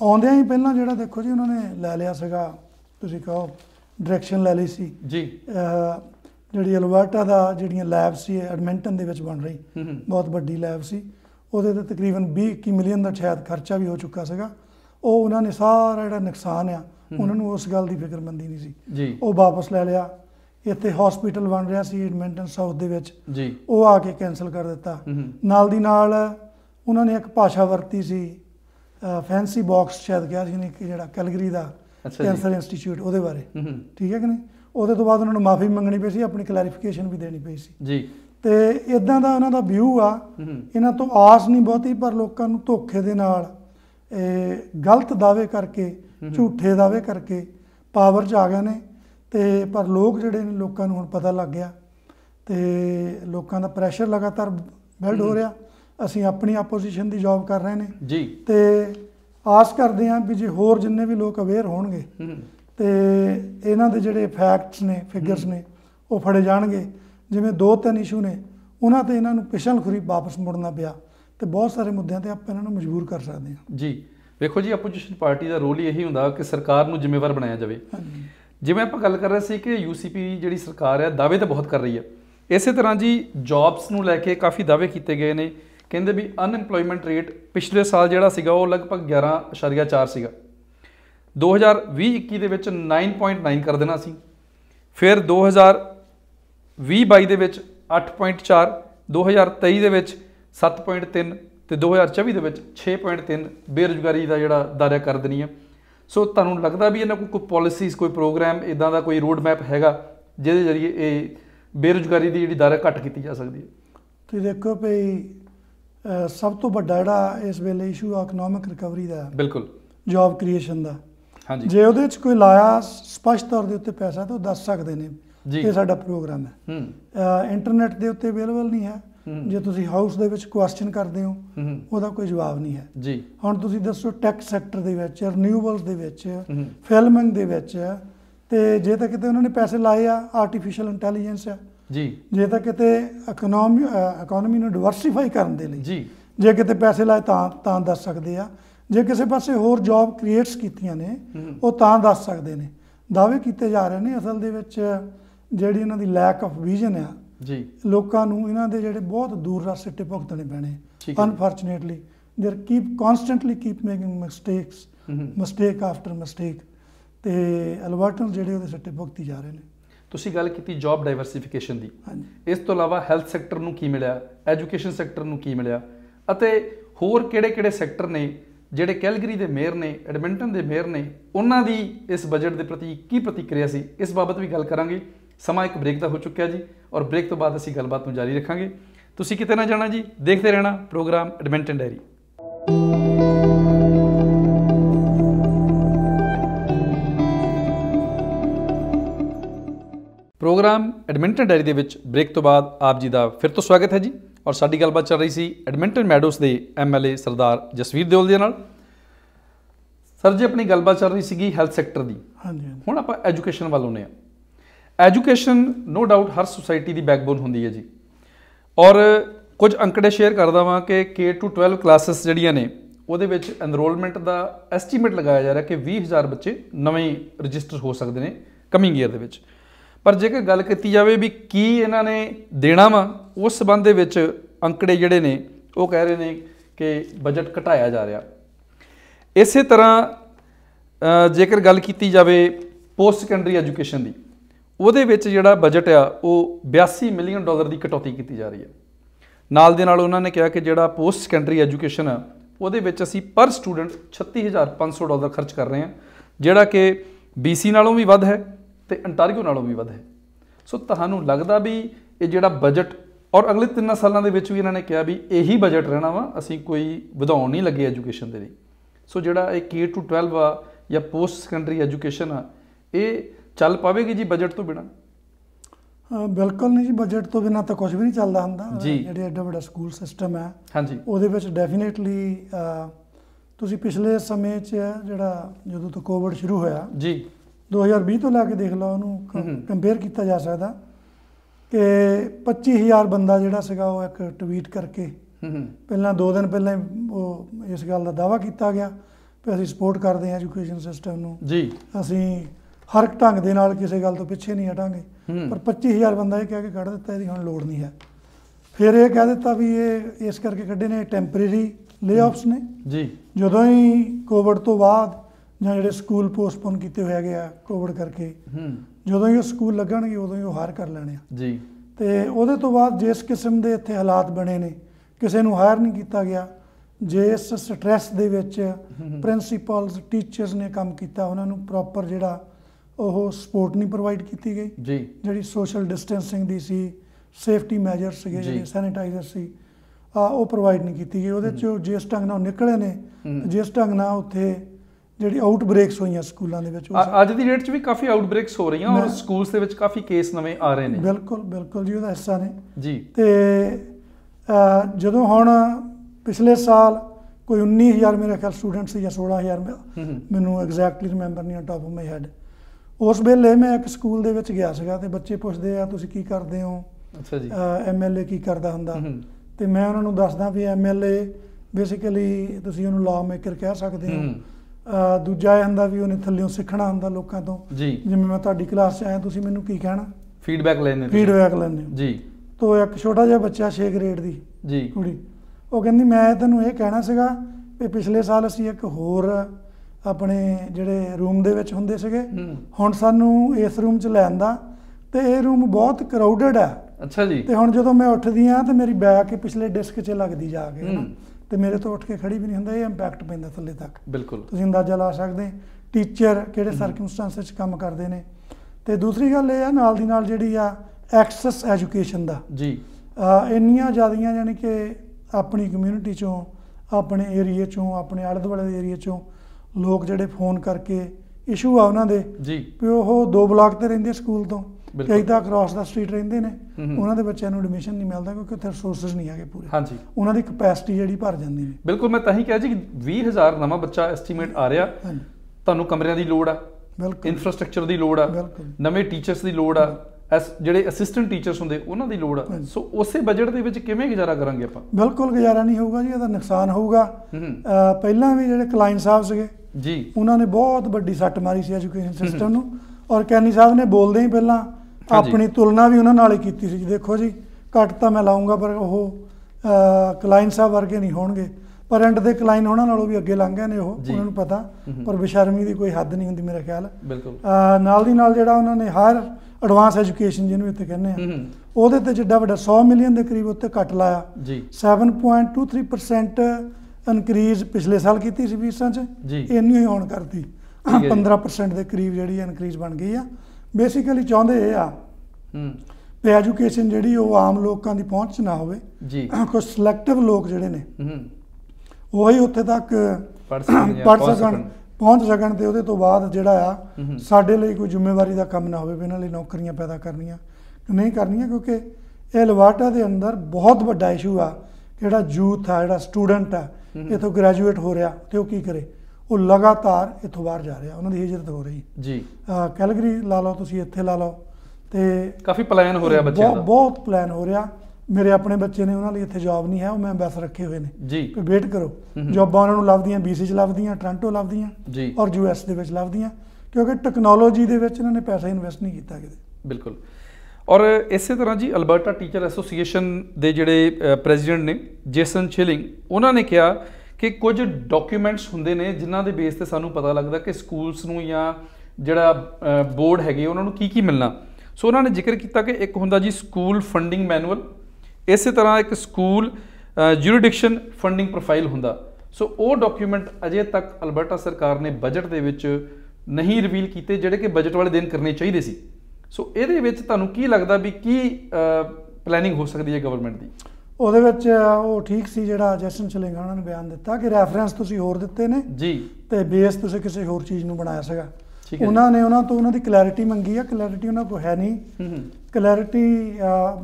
ਆਉਂਦਿਆਂ ਹੀ ਪਹਿਲਾਂ ਜਿਹੜਾ ਦੇਖੋ ਜੀ ਉਹਨਾਂ ਨੇ ਲੈ ਲਿਆ ਸੀਗਾ ਤੁਸੀਂ ਕਹੋ ਡਾਇਰੈਕਸ਼ਨ ਲੈ ਲਈ ਸੀ ਜੀ ਜਿਹੜੀ ਅਲਵਰਟਾ ਦਾ ਜਿਹੜੀਆਂ ਲੈਬ ਸੀ ਐਡਮਿੰਟਨ ਦੇ ਵਿੱਚ ਬਣ ਰਹੀ ਬਹੁਤ ਵੱਡੀ ਲੈਬ ਸੀ ਉਹਦੇ ਤੇ ਤਕਰੀਬਨ 20 ਮਿਲੀਅਨ ਦਾ ਸ਼ਾਇਦ ਖਰਚਾ ਵੀ ਹੋ ਚੁੱਕਾ ਸੀਗਾ ਉਹ ਉਹਨਾਂ ਨੇ ਸਾਰਾ ਜਿਹੜਾ ਨੁਕਸਾਨ ਆ ਉਹਨਾਂ ਨੂੰ ਉਸ ਗੱਲ ਦੀ ਫਿਕਰਮੰਦੀ ਨਹੀਂ ਸੀ ਉਹ ਵਾਪਸ ਲੈ ਲਿਆ ਇੱਥੇ ਹਸਪੀਟਲ ਬਣ ਰਿਹਾ ਸੀ ਐਡਮਿੰਟਨ ਸਾਊਥ ਦੇ ਵਿੱਚ ਜੀ ਉਹ ਆ ਕੇ ਕੈਨਸਲ ਕਰ ਦਿੱਤਾ ਨਾਲ ਦੀ ਨਾਲ ਉਹਨਾਂ ਨੇ ਇੱਕ ਭਾਸ਼ਾ ਵਰਤੀ ਸੀ ਫੈਂਸੀ ਬਾਕਸ ਸ਼ਾਇਦ ਕਿਹਾ ਸੀ ਕਿ ਜਿਹੜਾ ਕੈਲਗਰੀ ਦਾ ਕੈਂਸਰ ਇੰਸਟੀਚਿਊਟ ਉਹਦੇ ਬਾਰੇ ਠੀਕ ਹੈ ਕਿ ਨਹੀਂ ਉਹਦੇ ਤੋਂ ਬਾਅਦ ਉਹਨਾਂ ਨੂੰ ਮਾਫੀ ਮੰਗਣੀ ਪਈ ਸੀ ਆਪਣੀ ਕਲੈਰੀਫਿਕੇਸ਼ਨ ਵੀ ਦੇਣੀ ਪਈ ਸੀ ਜੀ ਤੇ ਇਦਾਂ ਦਾ ਉਹਨਾਂ ਦਾ ਵਿਊ ਆ ਇਹਨਾਂ ਤੋਂ ਆਸ ਨਹੀਂ ਬਹੁਤੀ ਪਰ ਲੋਕਾਂ ਨੂੰ ਧੋਖੇ ਦੇ ਨਾਲ ਇਹ ਗਲਤ ਦਾਅਵੇ ਕਰਕੇ ਝੂਠੇ ਦਾਅਵੇ ਕਰਕੇ ਪਾਵਰ 'ਚ ਆ ਗਏ ਨੇ ਤੇ ਪਰ ਲੋਕ ਜਿਹੜੇ ਨੇ ਲੋਕਾਂ ਨੂੰ ਹੁਣ ਪਤਾ ਲੱਗ ਗਿਆ ਤੇ ਲੋਕਾਂ ਦਾ ਪ੍ਰੈਸ਼ਰ ਲਗਾਤਾਰ ਬਿਲਡ ਹੋ ਰਿਹਾ ਅਸੀਂ ਆਪਣੀ ਆਪੋਜੀਸ਼ਨ ਦੀ ਜੌਬ ਕਰ ਰਹੇ ਨੇ ਜੀ ਤੇ ਆਸ ਕਰਦੇ ਹਾਂ ਵੀ ਜੇ ਹੋਰ ਜਿੰਨੇ ਵੀ ਲੋਕ ਅਵੇਅਰ ਹੋਣਗੇ ਤੇ ਇਹਨਾਂ ਦੇ ਜਿਹੜੇ ਫੈਕਟਸ ਨੇ ਫਿਗਰਸ ਨੇ ਉਹ ਫੜੇ ਜਾਣਗੇ ਜਿਵੇਂ ਦੋ ਤਿੰਨ ਇਸ਼ੂ ਨੇ ਉਹਨਾਂ ਤੇ ਇਹਨਾਂ ਨੂੰ ਪਿਛਲ ਖੁਰੀ ਵਾਪਸ ਮੁੜਨਾ ਪਿਆ ਤੇ ਬਹੁਤ ਸਾਰੇ ਮੁੱਦਿਆਂ ਤੇ ਆਪਾਂ ਇਹਨਾਂ ਨੂੰ ਮਜਬੂਰ ਕਰ ਸਕਦੇ ਹਾਂ ਜੀ ਵੇਖੋ ਜੀ ਆਪੋਜੀਸ਼ਨ ਪਾਰਟੀ ਦਾ ਰੋਲ ਹੀ ਇਹੀ ਹੁੰਦਾ ਕਿ ਸਰਕਾਰ ਨੂੰ ਜ਼ਿੰਮੇਵਾਰ ਬਣਾਇਆ ਜਾਵੇ ਜਿਵੇਂ ਆਪਾਂ ਗੱਲ ਕਰ ਰਹੇ ਸੀ ਕਿ ਯੂਸੀਪੀ ਜਿਹੜੀ ਸਰਕਾਰ ਹੈ ਦਾਅਵੇ ਤਾਂ ਬਹੁਤ ਕਰ ਰਹੀ ਹੈ ਇਸੇ ਤਰ੍ਹਾਂ ਜੀ ਜੌਬਸ ਨੂੰ ਲੈ ਕੇ ਕਾਫੀ ਦਾਅਵੇ ਕੀਤੇ ਗਏ ਨੇ ਕਹਿੰਦੇ ਵੀ ਅਨਐਮਪਲੋਇਮੈਂਟ ਰੇਟ ਪਿਛਲੇ ਸਾਲ ਜਿਹੜਾ ਸੀਗਾ ਉਹ ਲਗਭਗ 11.4 ਸੀਗਾ 2020-21 ਦੇ ਵਿੱਚ 9.9 ਕਰ ਦੇਣਾ ਸੀ ਫਿਰ 2020-22 ਦੇ ਵਿੱਚ 8.4 2023 ਦੇ ਵਿੱਚ 7.3 ਤੇ 2024 ਦੇ ਵਿੱਚ 6.3 ਬੇਰੁਜ਼ਗਾਰੀ ਦਾ ਜਿਹੜਾ ਦਾਰਿਆ ਕਰ ਦੇਣੀ ਹੈ ਸੋ ਤੁਹਾਨੂੰ ਲੱਗਦਾ ਵੀ ਇਹਨਾਂ ਕੋਈ ਕੋਈ ਪਾਲਿਸੀਜ਼ ਕੋਈ ਪ੍ਰੋਗਰਾਮ ਇਦਾਂ ਦਾ ਕੋਈ ਰੋਡ ਮੈਪ ਹੈਗਾ ਜਿਹਦੇ ਜ਼ਰੀਏ ਇਹ ਬੇਰੁਜ਼ਗਾਰੀ ਦੀ ਜਿਹੜੀ ਦਰ ਘਟ ਕੀਤੀ ਜਾ ਸਕਦੀ ਹੈ ਤੁਸੀਂ ਦੇਖੋ ਭਈ ਸਭ ਤੋਂ ਵੱਡਾ ਜਿਹੜਾ ਇਸ ਵੇਲੇ ਇਸ਼ੂ ਆ ਇਕਨੋਮਿਕ ਰਿਕਵਰੀ ਦਾ ਬਿਲਕੁਲ ਜੌਬ ਕ੍ਰੀਏਸ਼ਨ ਦਾ ਹਾਂਜੀ ਜੇ ਉਹਦੇ ਵਿੱਚ ਕੋਈ ਲਾਇਆ ਸਪਸ਼ਟ ਤੌਰ ਦੇ ਉੱਤੇ ਪੈਸਾ ਤਾਂ ਉਹ ਦੱਸ ਸਕਦੇ ਨੇ ਇਹ ਸਾਡਾ ਪ੍ਰੋਗਰਾਮ ਹੈ ਹੂੰ ਇੰਟਰਨੈਟ ਦੇ ਉੱਤੇ ਅਵੇਲੇਬਲ ਨਹੀਂ ਹੈ ਜੇ ਤੁਸੀਂ ਹਾਊਸ ਦੇ ਵਿੱਚ ਕੁਐਸਚਨ ਕਰਦੇ ਹੋ ਉਹਦਾ ਕੋਈ ਜਵਾਬ ਨਹੀਂ ਹੈ ਜੀ ਹੁਣ ਤੁਸੀਂ ਦੱਸੋ ਟੈਕ ਸੈਕਟਰ ਦੇ ਵਿੱਚ ਰੀਨਿਊਏਬਲਸ ਦੇ ਵਿੱਚ ਫਿਲਮਿੰਗ ਦੇ ਵਿੱਚ ਤੇ ਜੇ ਤਾਂ ਕਿਤੇ ਉਹਨਾਂ ਨੇ ਪੈਸੇ ਲਾਏ ਆ ਆਰਟੀਫੀਸ਼ੀਅਲ ਇੰਟੈਲੀਜੈਂਸ ਆ ਜੀ ਜੇ ਤਾਂ ਕਿਤੇ ਇਕਨੋਮੀ ਇਕਨੋਮੀ ਨੂੰ ਡਿਵਰਸੀਫਾਈ ਕਰਨ ਦੇ ਲਈ ਜੀ ਜੇ ਕਿਤੇ ਪੈਸੇ ਲਾਏ ਤਾਂ ਤਾਂ ਦੱਸ ਸਕਦੇ ਆ ਜੇ ਕਿਸੇ ਪਾਸੇ ਹੋਰ ਜੌਬ ਕ੍ਰੀਏਟਸ ਕੀਤੀਆਂ ਨੇ ਉਹ ਤਾਂ ਦੱਸ ਸਕਦੇ ਨੇ ਦਾਅਵੇ ਕੀਤੇ ਜਾ ਰਹੇ ਨੇ ਅਸਲ ਦੇ ਵਿੱਚ ਜਿਹੜੀ ਇਹਨਾਂ ਦੀ ਲੈਕ ਆਫ ਵਿਜ਼ਨ ਆ ਜੀ ਲੋਕਾਂ ਨੂੰ ਇਹਨਾਂ ਦੇ ਜਿਹੜੇ ਬਹੁਤ ਦੂਰ ਰਸਤੇ ਭੁਗਤਣੇ ਪੈਣੇ unfortunately they keep constantly keep making mistakes mistake after mistake ਤੇ ਅਲਵਰਟਨ ਜਿਹੜੇ ਉਹਦੇ ਸੱਟੇ ਭੁਗਤੀ ਜਾ ਰਹੇ ਨੇ ਤੁਸੀਂ ਗੱਲ ਕੀਤੀ ਜੌਬ ਡਾਈਵਰਸਿਫਿਕੇਸ਼ਨ ਦੀ ਇਸ ਤੋਂ ਇਲਾਵਾ ਹੈਲਥ ਸੈਕਟਰ ਨੂੰ ਕੀ ਮਿਲਿਆ ਐਜੂਕੇਸ਼ਨ ਸੈਕਟਰ ਨੂੰ ਕੀ ਮਿਲਿਆ ਅਤੇ ਹੋਰ ਕਿਹੜੇ-ਕਿਹੜੇ ਸੈਕਟਰ ਨੇ ਜਿਹੜੇ ਕੈਲਗਰੀ ਦੇ ਮੇਅਰ ਨੇ ਐਡਮਿੰਟਨ ਦੇ ਮੇਅਰ ਨੇ ਉਹਨਾਂ ਦੀ ਇਸ ਬਜਟ ਦੇ ਪ੍ਰਤੀ ਕੀ ਪ੍ਰਤੀਕਿਰਿਆ ਸੀ ਇਸ ਬਾਬਤ ਵੀ ਗੱਲ ਕਰਾਂਗੇ ਸਮਾਂ ਇੱਕ ਬ੍ਰੇਕ ਦਾ ਹੋ ਚੁੱਕਿਆ ਜੀ ਔਰ ਬ੍ਰੇਕ ਤੋਂ ਬਾਅਦ ਅਸੀਂ ਗੱਲਬਾਤ ਨੂੰ ਜਾਰੀ ਰੱਖਾਂਗੇ ਤੁਸੀਂ ਕਿਤੇ ਨਾ ਜਾਣਾ ਜੀ ਦੇਖਦੇ ਰਹਿਣਾ program Edmonton diary program Edmonton diary ਦੇ ਵਿੱਚ ਬ੍ਰੇਕ ਤੋਂ ਬਾਅਦ ਆਪ ਜੀ ਦਾ ਫਿਰ ਤੋਂ ਸਵਾਗਤ ਹੈ ਜੀ ਔਰ ਸਾਡੀ ਗੱਲਬਾਤ ਚੱਲ ਰਹੀ ਸੀ ਐਡਮਿੰਟਨ ਮੈਡੋਸ ਦੇ ਐਮਐਲਏ ਸਰਦਾਰ ਜਸਵੀਰ ਦਿਓਲ ਦੇ ਨਾਲ ਸਰ ਜੀ ਆਪਣੀ ਗੱਲਬਾਤ ਚੱਲ ਰਹੀ ਸੀਗੀ ਹੈਲਥ ਸੈਕਟਰ ਦੀ ਹਾਂਜੀ ਹੁਣ ਆਪਾਂ ਐਜੂਕੇਸ਼ਨ ਵੱਲ ਆਉਨੇ ਆ ਐਜੂਕੇਸ਼ਨ ਨੋ ਡਾਊਟ ਹਰ ਸੋਸਾਇਟੀ ਦੀ ਬੈਕਬੋਨ ਹੁੰਦੀ ਹੈ ਜੀ ਔਰ ਕੁਝ ਅੰਕੜੇ ਸ਼ੇਅਰ ਕਰਦਾ ਵਾਂ ਕਿ K ਟੂ 12 ਕਲਾਸਸ ਜਿਹੜੀਆਂ ਨੇ ਉਹਦੇ ਵਿੱਚ ਐਨਰੋਲਮੈਂਟ ਦਾ ਐਸਟੀਮੇਟ ਲਗਾਇਆ ਜਾ ਰਿਹਾ ਕਿ 20000 ਬੱਚੇ ਨਵੇਂ ਰਜਿਸਟਰ ਹੋ ਸਕਦੇ ਨੇ ਕਮਿੰਗ ਈਅਰ ਦੇ ਵਿੱਚ ਪਰ ਜੇਕਰ ਗੱਲ ਕੀਤੀ ਜਾਵੇ ਵੀ ਕੀ ਇਹਨਾਂ ਨੇ ਦੇਣਾ ਵਾ ਉਸ ਸਬੰਧ ਦੇ ਵਿੱਚ ਅੰਕੜੇ ਜਿਹੜੇ ਨੇ ਉਹ ਕਹਿ ਰਹੇ ਨੇ ਕਿ ਬਜਟ ਘਟਾਇਆ ਜਾ ਰਿਹਾ ਇਸੇ ਤਰ੍ਹਾਂ ਜੇਕਰ ਗੱਲ ਕੀਤੀ ਜਾਵੇ ਪੋਸਟ ਸੈਕੰਡਰੀ ਐਜੂਕੇਸ਼ਨ ਦੀ ਉਹਦੇ ਵਿੱਚ ਜਿਹੜਾ ਬਜਟ ਆ ਉਹ 82 ਮਿਲੀਅਨ ਡਾਲਰ ਦੀ ਕਟੌਤੀ ਕੀਤੀ ਜਾ ਰਹੀ ਹੈ ਨਾਲ ਦੇ ਨਾਲ ਉਹਨਾਂ ਨੇ ਕਿਹਾ ਕਿ ਜਿਹੜਾ ਪੋਸਟ ਸੈਕੰਡਰੀ ਐਜੂਕੇਸ਼ਨ ਆ ਉਹਦੇ ਵਿੱਚ ਅਸੀਂ ਪਰ ਸਟੂਡੈਂਟ 36500 ਡਾਲਰ ਖਰਚ ਕਰ ਰਹੇ ਹਾਂ ਜਿਹੜਾ ਕਿ BC ਨਾਲੋਂ ਵੀ ਵੱਧ ਹੈ ਤੇ ਅੰਟਾਰੀਓ ਨਾਲੋਂ ਵੀ ਵੱਧ ਹੈ ਸੋ ਤੁਹਾਨੂੰ ਲੱਗਦਾ ਵੀ ਇਹ ਜਿਹੜਾ ਬਜਟ ਔਰ ਅਗਲੇ 3 ਸਾਲਾਂ ਦੇ ਵਿੱਚ ਵੀ ਇਹਨਾਂ ਨੇ ਕਿਹਾ ਵੀ ਇਹੀ ਬਜਟ ਰਹਿਣਾ ਵਾ ਅਸੀਂ ਕੋਈ ਵਧਾਉਣ ਨਹੀਂ ਲੱਗੇ ਐਜੂਕੇਸ਼ਨ ਦੇ ਲਈ ਸੋ ਜਿਹੜਾ ਇਹ K ਟੂ 12 ਆ ਜਾਂ ਪੋਸਟ ਸੈਕੰਡਰੀ ਐਜੂਕੇਸ਼ਨ ਆ ਇਹ ਚੱਲ ਪਾਵੇਗੀ ਜੀ ਬਜਟ ਤੋਂ ਬਿਨਾ ਬਿਲਕੁਲ ਨਹੀਂ ਜੀ ਬਜਟ ਤੋਂ ਬਿਨਾ ਤਾਂ ਕੁਝ ਵੀ ਨਹੀਂ ਚੱਲਦਾ ਹੁੰਦਾ ਜਿਹੜੇ ਐਡਾ ਵੱਡਾ ਸਕੂਲ ਸਿਸਟਮ ਹੈ ਹਾਂਜੀ ਉਹਦੇ ਵਿੱਚ ਡੈਫੀਨਿਟਲੀ ਤੁਸੀਂ ਪਿਛਲੇ ਸਮੇਂ 'ਚ ਜਿਹੜਾ ਜਦੋਂ ਤੋਂ ਕੋਵਿਡ ਸ਼ੁਰੂ ਹੋਇਆ ਜੀ 2020 ਤੋਂ ਲਾ ਕੇ ਦੇਖ ਲਓ ਉਹਨੂੰ ਕੰਪੇਅਰ ਕੀਤਾ ਜਾ ਸਕਦਾ ਕਿ 25000 ਬੰਦਾ ਜਿਹੜਾ ਸੀਗਾ ਉਹ ਇੱਕ ਟਵੀਟ ਕਰਕੇ ਪਹਿਲਾਂ 2 ਦਿਨ ਪਹਿਲਾਂ ਉਹ ਇਸ ਗੱਲ ਦਾ ਦਾਵਾ ਕੀਤਾ ਗਿਆ ਕਿ ਅਸੀਂ ਸਪੋਰਟ ਕਰਦੇ ਹਾਂ ਐਜੂਕੇਸ਼ਨ ਸਿਸਟਮ ਨੂੰ ਜੀ ਅਸੀਂ ਹਰ ਢੰਗ ਦੇ ਨਾਲ ਕਿਸੇ ਗੱਲ ਤੋਂ ਪਿੱਛੇ ਨਹੀਂ ਹਟਾਂਗੇ ਪਰ 25000 ਬੰਦਾ ਇਹ ਕਹਿ ਕੇ ਕੱਢ ਦਿੱਤਾ ਇਹਦੀ ਹੁਣ ਲੋੜ ਨਹੀਂ ਹੈ ਫਿਰ ਇਹ ਕਹਿ ਦਿੱਤਾ ਵੀ ਇਹ ਇਸ ਕਰਕੇ ਕੱਢੇ ਨੇ ਟੈਂਪਰੇਰੀ ਲੇਆਫਸ ਨੇ ਜੀ ਜਦੋਂ ਹੀ ਕੋਵਿਡ ਤੋਂ ਬਾਅਦ ਜਾਂ ਜਿਹੜੇ ਸਕੂਲ ਪੋਸਟਪੋਨ ਕੀਤੇ ਹੋਏ ਹੈਗੇ ਆ ਕੋਵਿਡ ਕਰਕੇ ਹੂੰ ਜਦੋਂ ਹੀ ਉਹ ਸਕੂਲ ਲੱਗਣਗੇ ਉਦੋਂ ਹੀ ਉਹ ਹਾਰ ਕਰ ਲੈਣੇ ਆ ਜੀ ਤੇ ਉਹਦੇ ਤੋਂ ਬਾਅਦ ਜਿਸ ਕਿਸਮ ਦੇ ਇੱਥੇ ਹਾਲਾਤ ਬਣੇ ਨੇ ਕਿਸੇ ਨੂੰ ਹਾਇਰ ਨਹੀਂ ਕੀਤਾ ਗਿਆ ਜਿਸ ਸਟ੍ਰੈਸ ਦੇ ਵਿੱਚ ਪ੍ਰਿੰਸੀਪਲਸ ਟੀਚਰਸ ਨੇ ਕੰਮ ਕੀਤਾ ਉਹਨਾਂ ਨੂੰ ਪ੍ਰੋਪਰ ਜਿਹੜਾ ਉਹ ਸਪੋਰਟ ਨਹੀਂ ਪ੍ਰੋਵਾਈਡ ਕੀਤੀ ਗਈ ਜੀ ਜਿਹੜੀ ਸੋਸ਼ਲ ਡਿਸਟੈਂਸਿੰਗ ਦੀ ਸੀ ਸੇਫਟੀ ਮੈਜਰਸ ਸੀ ਜਿਹੜੇ ਸੈਨੀਟਾਈਜ਼ਰ ਸੀ ਆ ਉਹ ਪ੍ਰੋਵਾਈਡ ਨਹੀਂ ਕੀਤੀ ਗਈ ਉਹਦੇ ਚੋਂ ਜਿਸ ਢੰਗ ਨਾਲ ਨਿਕਲੇ ਨੇ ਜਿਸ ਢੰਗ ਨਾਲ ਉੱਥੇ ਜਿਹੜੀ ਆਊਟਬ੍ਰੇਕਸ ਹੋਈਆਂ ਸਕੂਲਾਂ ਦੇ ਵਿੱਚ ਅੱਜ ਦੀ ਡੇਟ 'ਚ ਵੀ ਕਾਫੀ ਆਊਟਬ੍ਰੇਕਸ ਹੋ ਰਹੀਆਂ ਔਰ ਸਕੂਲਸ ਦੇ ਵਿੱਚ ਕਾਫੀ ਕੇਸ ਨਵੇਂ ਆ ਰਹੇ ਨੇ ਬਿਲਕੁਲ ਬਿਲਕੁਲ ਜੀ ਉਹਦਾ ਹਿੱਸਾ ਨੇ ਜੀ ਤੇ ਜਦੋਂ ਹੁਣ ਪਿਛਲੇ ਸਾਲ ਕੋਈ 19000 ਮੇਰੇ ਖਿਆਲ ਸਟੂਡੈਂਟ ਸੀ ਜਾਂ 16000 ਮੈਨੂੰ ਐਗਜ਼ੈਕਟਲੀ ਰਿਮੈਂਬਰ ਨਹੀਂ ਆ ਟਾਪ ਆਫ ਮਾਈ ਹੈਡ ਉਸ ਵੇਲੇ ਮੈਂ ਇੱਕ ਸਕੂਲ ਦੇ ਵਿੱਚ ਗਿਆ ਸੀਗਾ ਤੇ ਬੱਚੇ ਪੁੱਛਦੇ ਆ ਤੁਸੀਂ ਕੀ ਕਰਦੇ ਹੋ ਅੱਛਾ ਜੀ ਐਮਐਲਏ ਕੀ ਕਰਦਾ ਹੁੰਦਾ ਤੇ ਮੈਂ ਉਹਨਾਂ ਨੂੰ ਦੱਸਦਾ ਵੀ ਐਮਐਲਏ ਬੇਸਿਕਲੀ ਤੁਸੀਂ ਉਹਨੂੰ ਲਾਅ ਮੇਕਰ ਕਹਿ ਸਕਦੇ ਹੋ ਦੂਜਾ ਇਹ ਹੁੰਦਾ ਵੀ ਉਹਨੇ ਥੱਲਿਓਂ ਸਿੱਖਣਾ ਹੁੰਦਾ ਲੋਕਾਂ ਤੋਂ ਜੀ ਜਿਵੇਂ ਮੈਂ ਤੁਹਾਡੀ ਕਲਾਸ 'ਚ ਆਇਆ ਤੁਸੀਂ ਮੈਨੂੰ ਕੀ ਕਹਿਣਾ ਫੀਡਬੈਕ ਲੈਣੇ ਫੀਡਬੈਕ ਲੈਣੇ ਜੀ ਤੋ ਇੱਕ ਛੋਟਾ ਜਿਹਾ ਬੱਚਾ 6 ਗ੍ਰੇਡ ਦੀ ਜੀ ਕੁੜੀ ਉਹ ਕਹਿੰਦੀ ਮੈਂ ਤੈਨੂੰ ਇਹ ਕਹਿਣਾ ਸੀਗਾ ਵੀ ਪਿਛਲੇ ਸਾਲ ਅਸੀਂ ਇੱਕ ਹੋਰ ਆਪਣੇ ਜਿਹੜੇ ਰੂਮ ਦੇ ਵਿੱਚ ਹੁੰਦੇ ਸੀਗੇ ਹੁਣ ਸਾਨੂੰ ਇਸ ਰੂਮ 'ਚ ਲੈ ਆਂਦਾ ਤੇ ਇਹ ਰੂਮ ਬਹੁਤ ਕਰਾਊਡਡ ਆ ਅੱਛਾ ਜੀ ਤੇ ਹੁਣ ਜਦੋਂ ਮੈਂ ਉੱਠਦੀ ਆ ਤੇ ਮੇਰੀ ਬੈਕ ਪਿਛਲੇ ਡਿਸਕ 'ਚ ਲੱਗਦੀ ਜਾ ਕੇ ਹਾਂ ਤੇ ਮੇਰੇ ਤੋਂ ਉੱਠ ਕੇ ਖੜੀ ਵੀ ਨਹੀਂ ਹੁੰਦਾ ਇਹ ਇੰਪੈਕਟ ਪੈਂਦਾ ਥੱਲੇ ਤੱਕ ਬਿਲਕੁਲ ਤੁਸੀਂ ਅੰਦਾਜ਼ਾ ਲਾ ਸਕਦੇ ਟੀਚਰ ਕਿਹੜੇ ਸਰਕਮਸਟੈਂਸਸ 'ਚ ਕੰਮ ਕਰਦੇ ਨੇ ਤੇ ਦੂਸਰੀ ਗੱਲ ਇਹ ਆ ਨਾਲ ਦੀ ਨਾਲ ਜਿਹੜੀ ਆ ਐਕਸੈਸ ਐਜੂਕੇਸ਼ਨ ਦਾ ਜੀ ਇੰਨੀਆਂ ਜ਼ਿਆਦੀਆਂ ਯਾਨੀ ਕਿ ਆਪਣੀ ਕਮਿਊਨਿਟੀ 'ਚੋਂ ਆਪਣੇ ਏਰੀਆ 'ਚੋਂ ਆਪਣੇ ਆਲੇ ਦੁਆਲੇ ਦੇ ਏਰੀਆ 'ਚੋਂ ਲੋਕ ਜਿਹੜੇ ਫੋਨ ਕਰਕੇ ਇਸ਼ੂ ਆ ਉਹਨਾਂ ਦੇ ਜੀ ਵੀ ਉਹ ਦੋ ਬਲਾਕ ਤੇ ਰਹਿੰਦੇ ਸਕੂਲ ਤੋਂ ਬਿਲਕੁਲ ਇਦਾਂ ਕ੍ਰਾਸ ਦਾ ਸਟਰੀਟ ਰਹਿੰਦੇ ਨੇ ਉਹਨਾਂ ਦੇ ਬੱਚਿਆਂ ਨੂੰ ਐਡਮਿਸ਼ਨ ਨਹੀਂ ਮਿਲਦਾ ਕਿਉਂਕਿ ਉੱਥੇ ਰਿਸੋਰਸਸ ਨਹੀਂ ਹੈਗੇ ਪੂਰੇ ਹਾਂਜੀ ਉਹਨਾਂ ਦੀ ਕਪੈਸਿਟੀ ਜਿਹੜੀ ਭਰ ਜਾਂਦੀ ਨੇ ਬਿਲਕੁਲ ਮੈਂ ਤਾਂ ਹੀ ਕਿਹਾ ਜੀ 20000 ਨਵਾਂ ਬੱਚਾ ਐਸਟੀਮੇਟ ਆ ਰਿਹਾ ਤੁਹਾਨੂੰ ਕਮਰਿਆਂ ਦੀ ਲੋੜ ਆ ਬਿਲਕੁਲ ਇਨਫਰਾਸਟ੍ਰਕਚਰ ਦੀ ਲੋੜ ਆ ਨਵੇਂ ਟੀਚਰਸ ਦੀ ਲੋੜ ਆ ਜਿਹੜੇ ਅਸਿਸਟੈਂਟ ਟੀਚਰਸ ਹੁੰਦੇ ਉਹਨਾਂ ਦੀ ਲੋੜ ਆ ਸੋ ਉਸੇ ਬਜਟ ਦੇ ਵਿੱਚ ਕਿਵੇਂ ਗੁਜ਼ਾਰਾ ਕਰਾਂਗੇ ਆਪਾਂ ਬਿਲਕੁਲ ਗੁਜ਼ਾਰਾ ਨਹੀਂ ਹੋਊਗਾ ਜੀ ਇਹਦਾ ਨੁਕਸਾਨ ਹੋਊਗਾ ਪਹਿਲਾਂ ਵੀ ਜਿਹੜੇ ਕਲਾਇੰਟ ਸਾਹਿਬ ਸੀਗੇ ਜੀ ਉਹਨਾਂ ਨੇ ਬਹੁਤ ਵੱਡੀ ਸੱਟ ਮਾਰੀ ਸੀ ਐਜੂਕੇਸ਼ਨ ਸਿਸਟਮ ਨੂੰ ਔਰ ਕੈਨੀ ਸਾਹਿਬ ਨੇ ਬੋਲਦੇ ਹੀ ਪਹਿਲਾਂ ਆਪਣੀ ਤੁਲਨਾ ਵੀ ਉਹਨਾਂ ਨਾਲ ਹੀ ਕੀਤੀ ਸੀ ਦੇਖੋ ਜੀ ਘੱਟ ਤਾਂ ਮੈਂ ਲਾਉਂਗਾ ਪਰ ਉਹ ਕਲਾਇਨ ਸਾਹਿਬ ਵਰਗੇ ਨਹੀਂ ਹੋਣਗੇ ਪਰ ਐਂਡ ਦੇ ਕਲਾਇਨ ਉਹਨਾਂ ਨਾਲੋਂ ਵੀ ਅੱਗੇ ਲੰਘ ਗਏ ਨੇ ਉਹ ਉਹਨਾਂ ਨੂੰ ਪਤਾ ਪਰ ਬਿਸ਼ਰਮੀ ਦੀ ਕੋਈ ਹੱਦ ਨਹੀਂ ਹੁੰਦੀ ਮੇਰੇ ਖਿਆਲ ਬਿਲਕੁਲ ਨਾਲ ਦੀ ਨਾਲ ਜਿਹੜਾ ਉਹਨਾਂ ਨੇ ਹਰ ਐਡਵਾਂਸ ਐਜੂਕੇਸ਼ਨ ਜਿਹਨੂੰ ਇੱਥੇ ਕਹਿੰਦੇ ਆ ਉਹਦੇ ਤੇ ਜਿੱਡਾ ਵੱਡਾ 100 ਮਿਲੀਅਨ ਦੇ ਕਰੀਬ ਉੱਤੇ ਕੱਟ ਲਾਇਆ ਜੀ 7.23% ਇਨਕਰੀਜ਼ ਪਿਛਲੇ ਸਾਲ ਕੀਤੀ ਸੀ ਫੀਸਾਂ 'ਚ ਇੰਨੀ ਹੀ ਹੋਣ ਕਰਤੀ 15% ਦੇ ਕਰੀਬ ਜਿਹੜੀ ਇਨਕਰੀਜ਼ ਬਣ ਗਈ ਆ ਬੇਸਿਕਲੀ ਚਾਹੁੰਦੇ ਇਹ ਆ ਹੂੰ ਤੇ ਐਜੂਕੇਸ਼ਨ ਜਿਹੜੀ ਉਹ ਆਮ ਲੋਕਾਂ ਦੀ ਪਹੁੰਚ ਨਾ ਹੋਵੇ ਜੀ ਕੁਝ ਸਿਲੈਕਟਿਵ ਲੋਕ ਜਿਹੜੇ ਨੇ ਹੂੰ ਉਹੀ ਉੱਥੇ ਤੱਕ ਪੜ ਸਕਣ ਪਹੁੰਚ ਸਕਣ ਤੇ ਉਹਦੇ ਤੋਂ ਬਾਅਦ ਜਿਹੜਾ ਆ ਸਾਡੇ ਲਈ ਕੋਈ ਜ਼ਿੰਮੇਵਾਰੀ ਦਾ ਕੰਮ ਨਾ ਹੋਵੇ ਵੀ ਇਹਨਾਂ ਲਈ ਨੌਕਰੀਆਂ ਪੈਦਾ ਕਰਨੀਆਂ ਨਹੀਂ ਕਰਨੀਆਂ ਕਿਉਂਕਿ ਇਹ ਲਵਾਟਾ ਦੇ ਅੰਦਰ ਬਹੁਤ ਵੱਡਾ ਇਸ਼ੂ ਆ ਜਿਹੜਾ ਯੂਥ ਆ ਜਿਹੜਾ ਸਟੂਡੈਂਟ ਆ ਇਥੋਂ ਗ੍ਰੈਜੂਏਟ ਹੋ ਰਿਹਾ ਤੇ ਉਹ ਕੀ ਕਰੇ ਉਹ ਲਗਾਤਾਰ ਇੱਥੋਂ ਬਾਹਰ ਜਾ ਰਿਹਾ ਉਹਨਾਂ ਦੀ ਹਿਜਰਤ ਹੋ ਰਹੀ ਜੀ ਕੈਲਗਰੀ ਲਾ ਲਓ ਤੁਸੀਂ ਇੱਥੇ ਲਾ ਲਓ ਤੇ ਕਾਫੀ ਪਲਾਨ ਹੋ ਰਿਹਾ ਬੱਚਿਆਂ ਦਾ ਬਹੁਤ ਪਲਾਨ ਹੋ ਰਿਹਾ ਮੇਰੇ ਆਪਣੇ ਬੱਚੇ ਨੇ ਉਹਨਾਂ ਲਈ ਇੱਥੇ ਜੌਬ ਨਹੀਂ ਹੈ ਉਹ ਮੈਂ ਬੈਸ ਰੱਖੇ ਹੋਏ ਨੇ ਜੀ ਕੋਈ ਵੇਟ ਕਰੋ ਜੌਬਾਂ ਉਹਨਾਂ ਨੂੰ ਲੱਭਦੀਆਂ ਬੀਸੀ ਚ ਲੱਭਦੀਆਂ ਟ੍ਰਾਂਟੋ ਲੱਭਦੀਆਂ ਜੀ ਔਰ ਯੂਐਸ ਦੇ ਵਿੱਚ ਲੱਭਦੀਆਂ ਕਿਉਂਕਿ ਟੈਕਨੋਲੋਜੀ ਦੇ ਵਿੱਚ ਇਹਨਾਂ ਨੇ ਪੈਸਾ ਇਨਵੈਸਟ ਨਹੀਂ ਕੀਤਾ ਕਿਤੇ ਬਿਲਕੁਲ ਔਰ ਇਸੇ ਤਰ੍ਹਾਂ ਜੀ ਅਲਬਰਟਾ ਟੀਚਰ ਐਸੋਸੀਏਸ਼ਨ ਦੇ ਜਿਹੜੇ ਪ੍ਰੈਜ਼ੀਡੈਂਟ ਨੇ ਜੇਸਨ ਛਿਲਿੰਗ ਉਹਨਾਂ ਨੇ ਕਿਹਾ ਕਿ ਕੁਝ ਡਾਕੂਮੈਂਟਸ ਹੁੰਦੇ ਨੇ ਜਿਨ੍ਹਾਂ ਦੇ ਬੇਸ ਤੇ ਸਾਨੂੰ ਪਤਾ ਲੱਗਦਾ ਕਿ ਸਕੂਲਸ ਨੂੰ ਜਾਂ ਜਿਹੜਾ ਬੋਰਡ ਹੈਗੇ ਉਹਨਾਂ ਨੂੰ ਕੀ ਕੀ ਮਿਲਣਾ ਸੋ ਉਹਨਾਂ ਨੇ ਜ਼ਿਕਰ ਕੀਤਾ ਕਿ ਇੱਕ ਹੁੰਦਾ ਜੀ ਸਕੂਲ ਫੰਡਿੰਗ ਮੈਨੂਅਲ ਇਸੇ ਤਰ੍ਹਾਂ ਇੱਕ ਸਕੂਲ ਜੁਰੀਡਿਕਸ਼ਨ ਫੰਡਿੰਗ ਪ੍ਰੋਫਾਈਲ ਹੁੰਦਾ ਸੋ ਉਹ ਡਾਕੂਮੈਂਟ ਅਜੇ ਤੱਕ ਅਲਬਰਟਾ ਸਰਕਾਰ ਨੇ ਬਜਟ ਦੇ ਵਿੱਚ ਨਹੀਂ ਰਿਵੀਲ ਕੀਤੇ ਜਿਹੜੇ ਕਿ ਬਜਟ ਵਾਲੇ ਦਿਨ ਕਰਨੇ ਚਾਹੀਦੇ ਸੀ ਸੋ ਇਹਦੇ ਵਿੱਚ ਤੁਹਾਨੂੰ ਕੀ ਲੱਗਦਾ ਵੀ ਕੀ ਪਲੈਨਿੰਗ ਹੋ ਸਕਦੀ ਹੈ ਗਵਰਨਮੈਂਟ ਦੀ ਉਹਦੇ ਵਿੱਚ ਉਹ ਠੀਕ ਸੀ ਜਿਹੜਾ ਜੈਸਨ ਚਲੇਗਾ ਉਹਨਾਂ ਨੇ ਬਿਆਨ ਦਿੱਤਾ ਕਿ ਰੈਫਰੈਂਸ ਤੁਸੀਂ ਹੋਰ ਦਿੱਤੇ ਨੇ ਜੀ ਤੇ ਬੇਸ ਤੁਸੀਂ ਕਿਸੇ ਹੋਰ ਚੀਜ਼ ਨੂੰ ਬਣਾਇਆ ਸੀਗਾ ਉਹਨਾਂ ਨੇ ਉਹਨਾਂ ਤੋਂ ਉਹਨਾਂ ਦੀ ਕਲੈਰਿਟੀ ਮੰਗੀ ਆ ਕਲੈਰਿਟੀ ਉਹਨਾਂ ਕੋਲ ਹੈ ਨਹੀਂ ਕਲੈਰਿਟੀ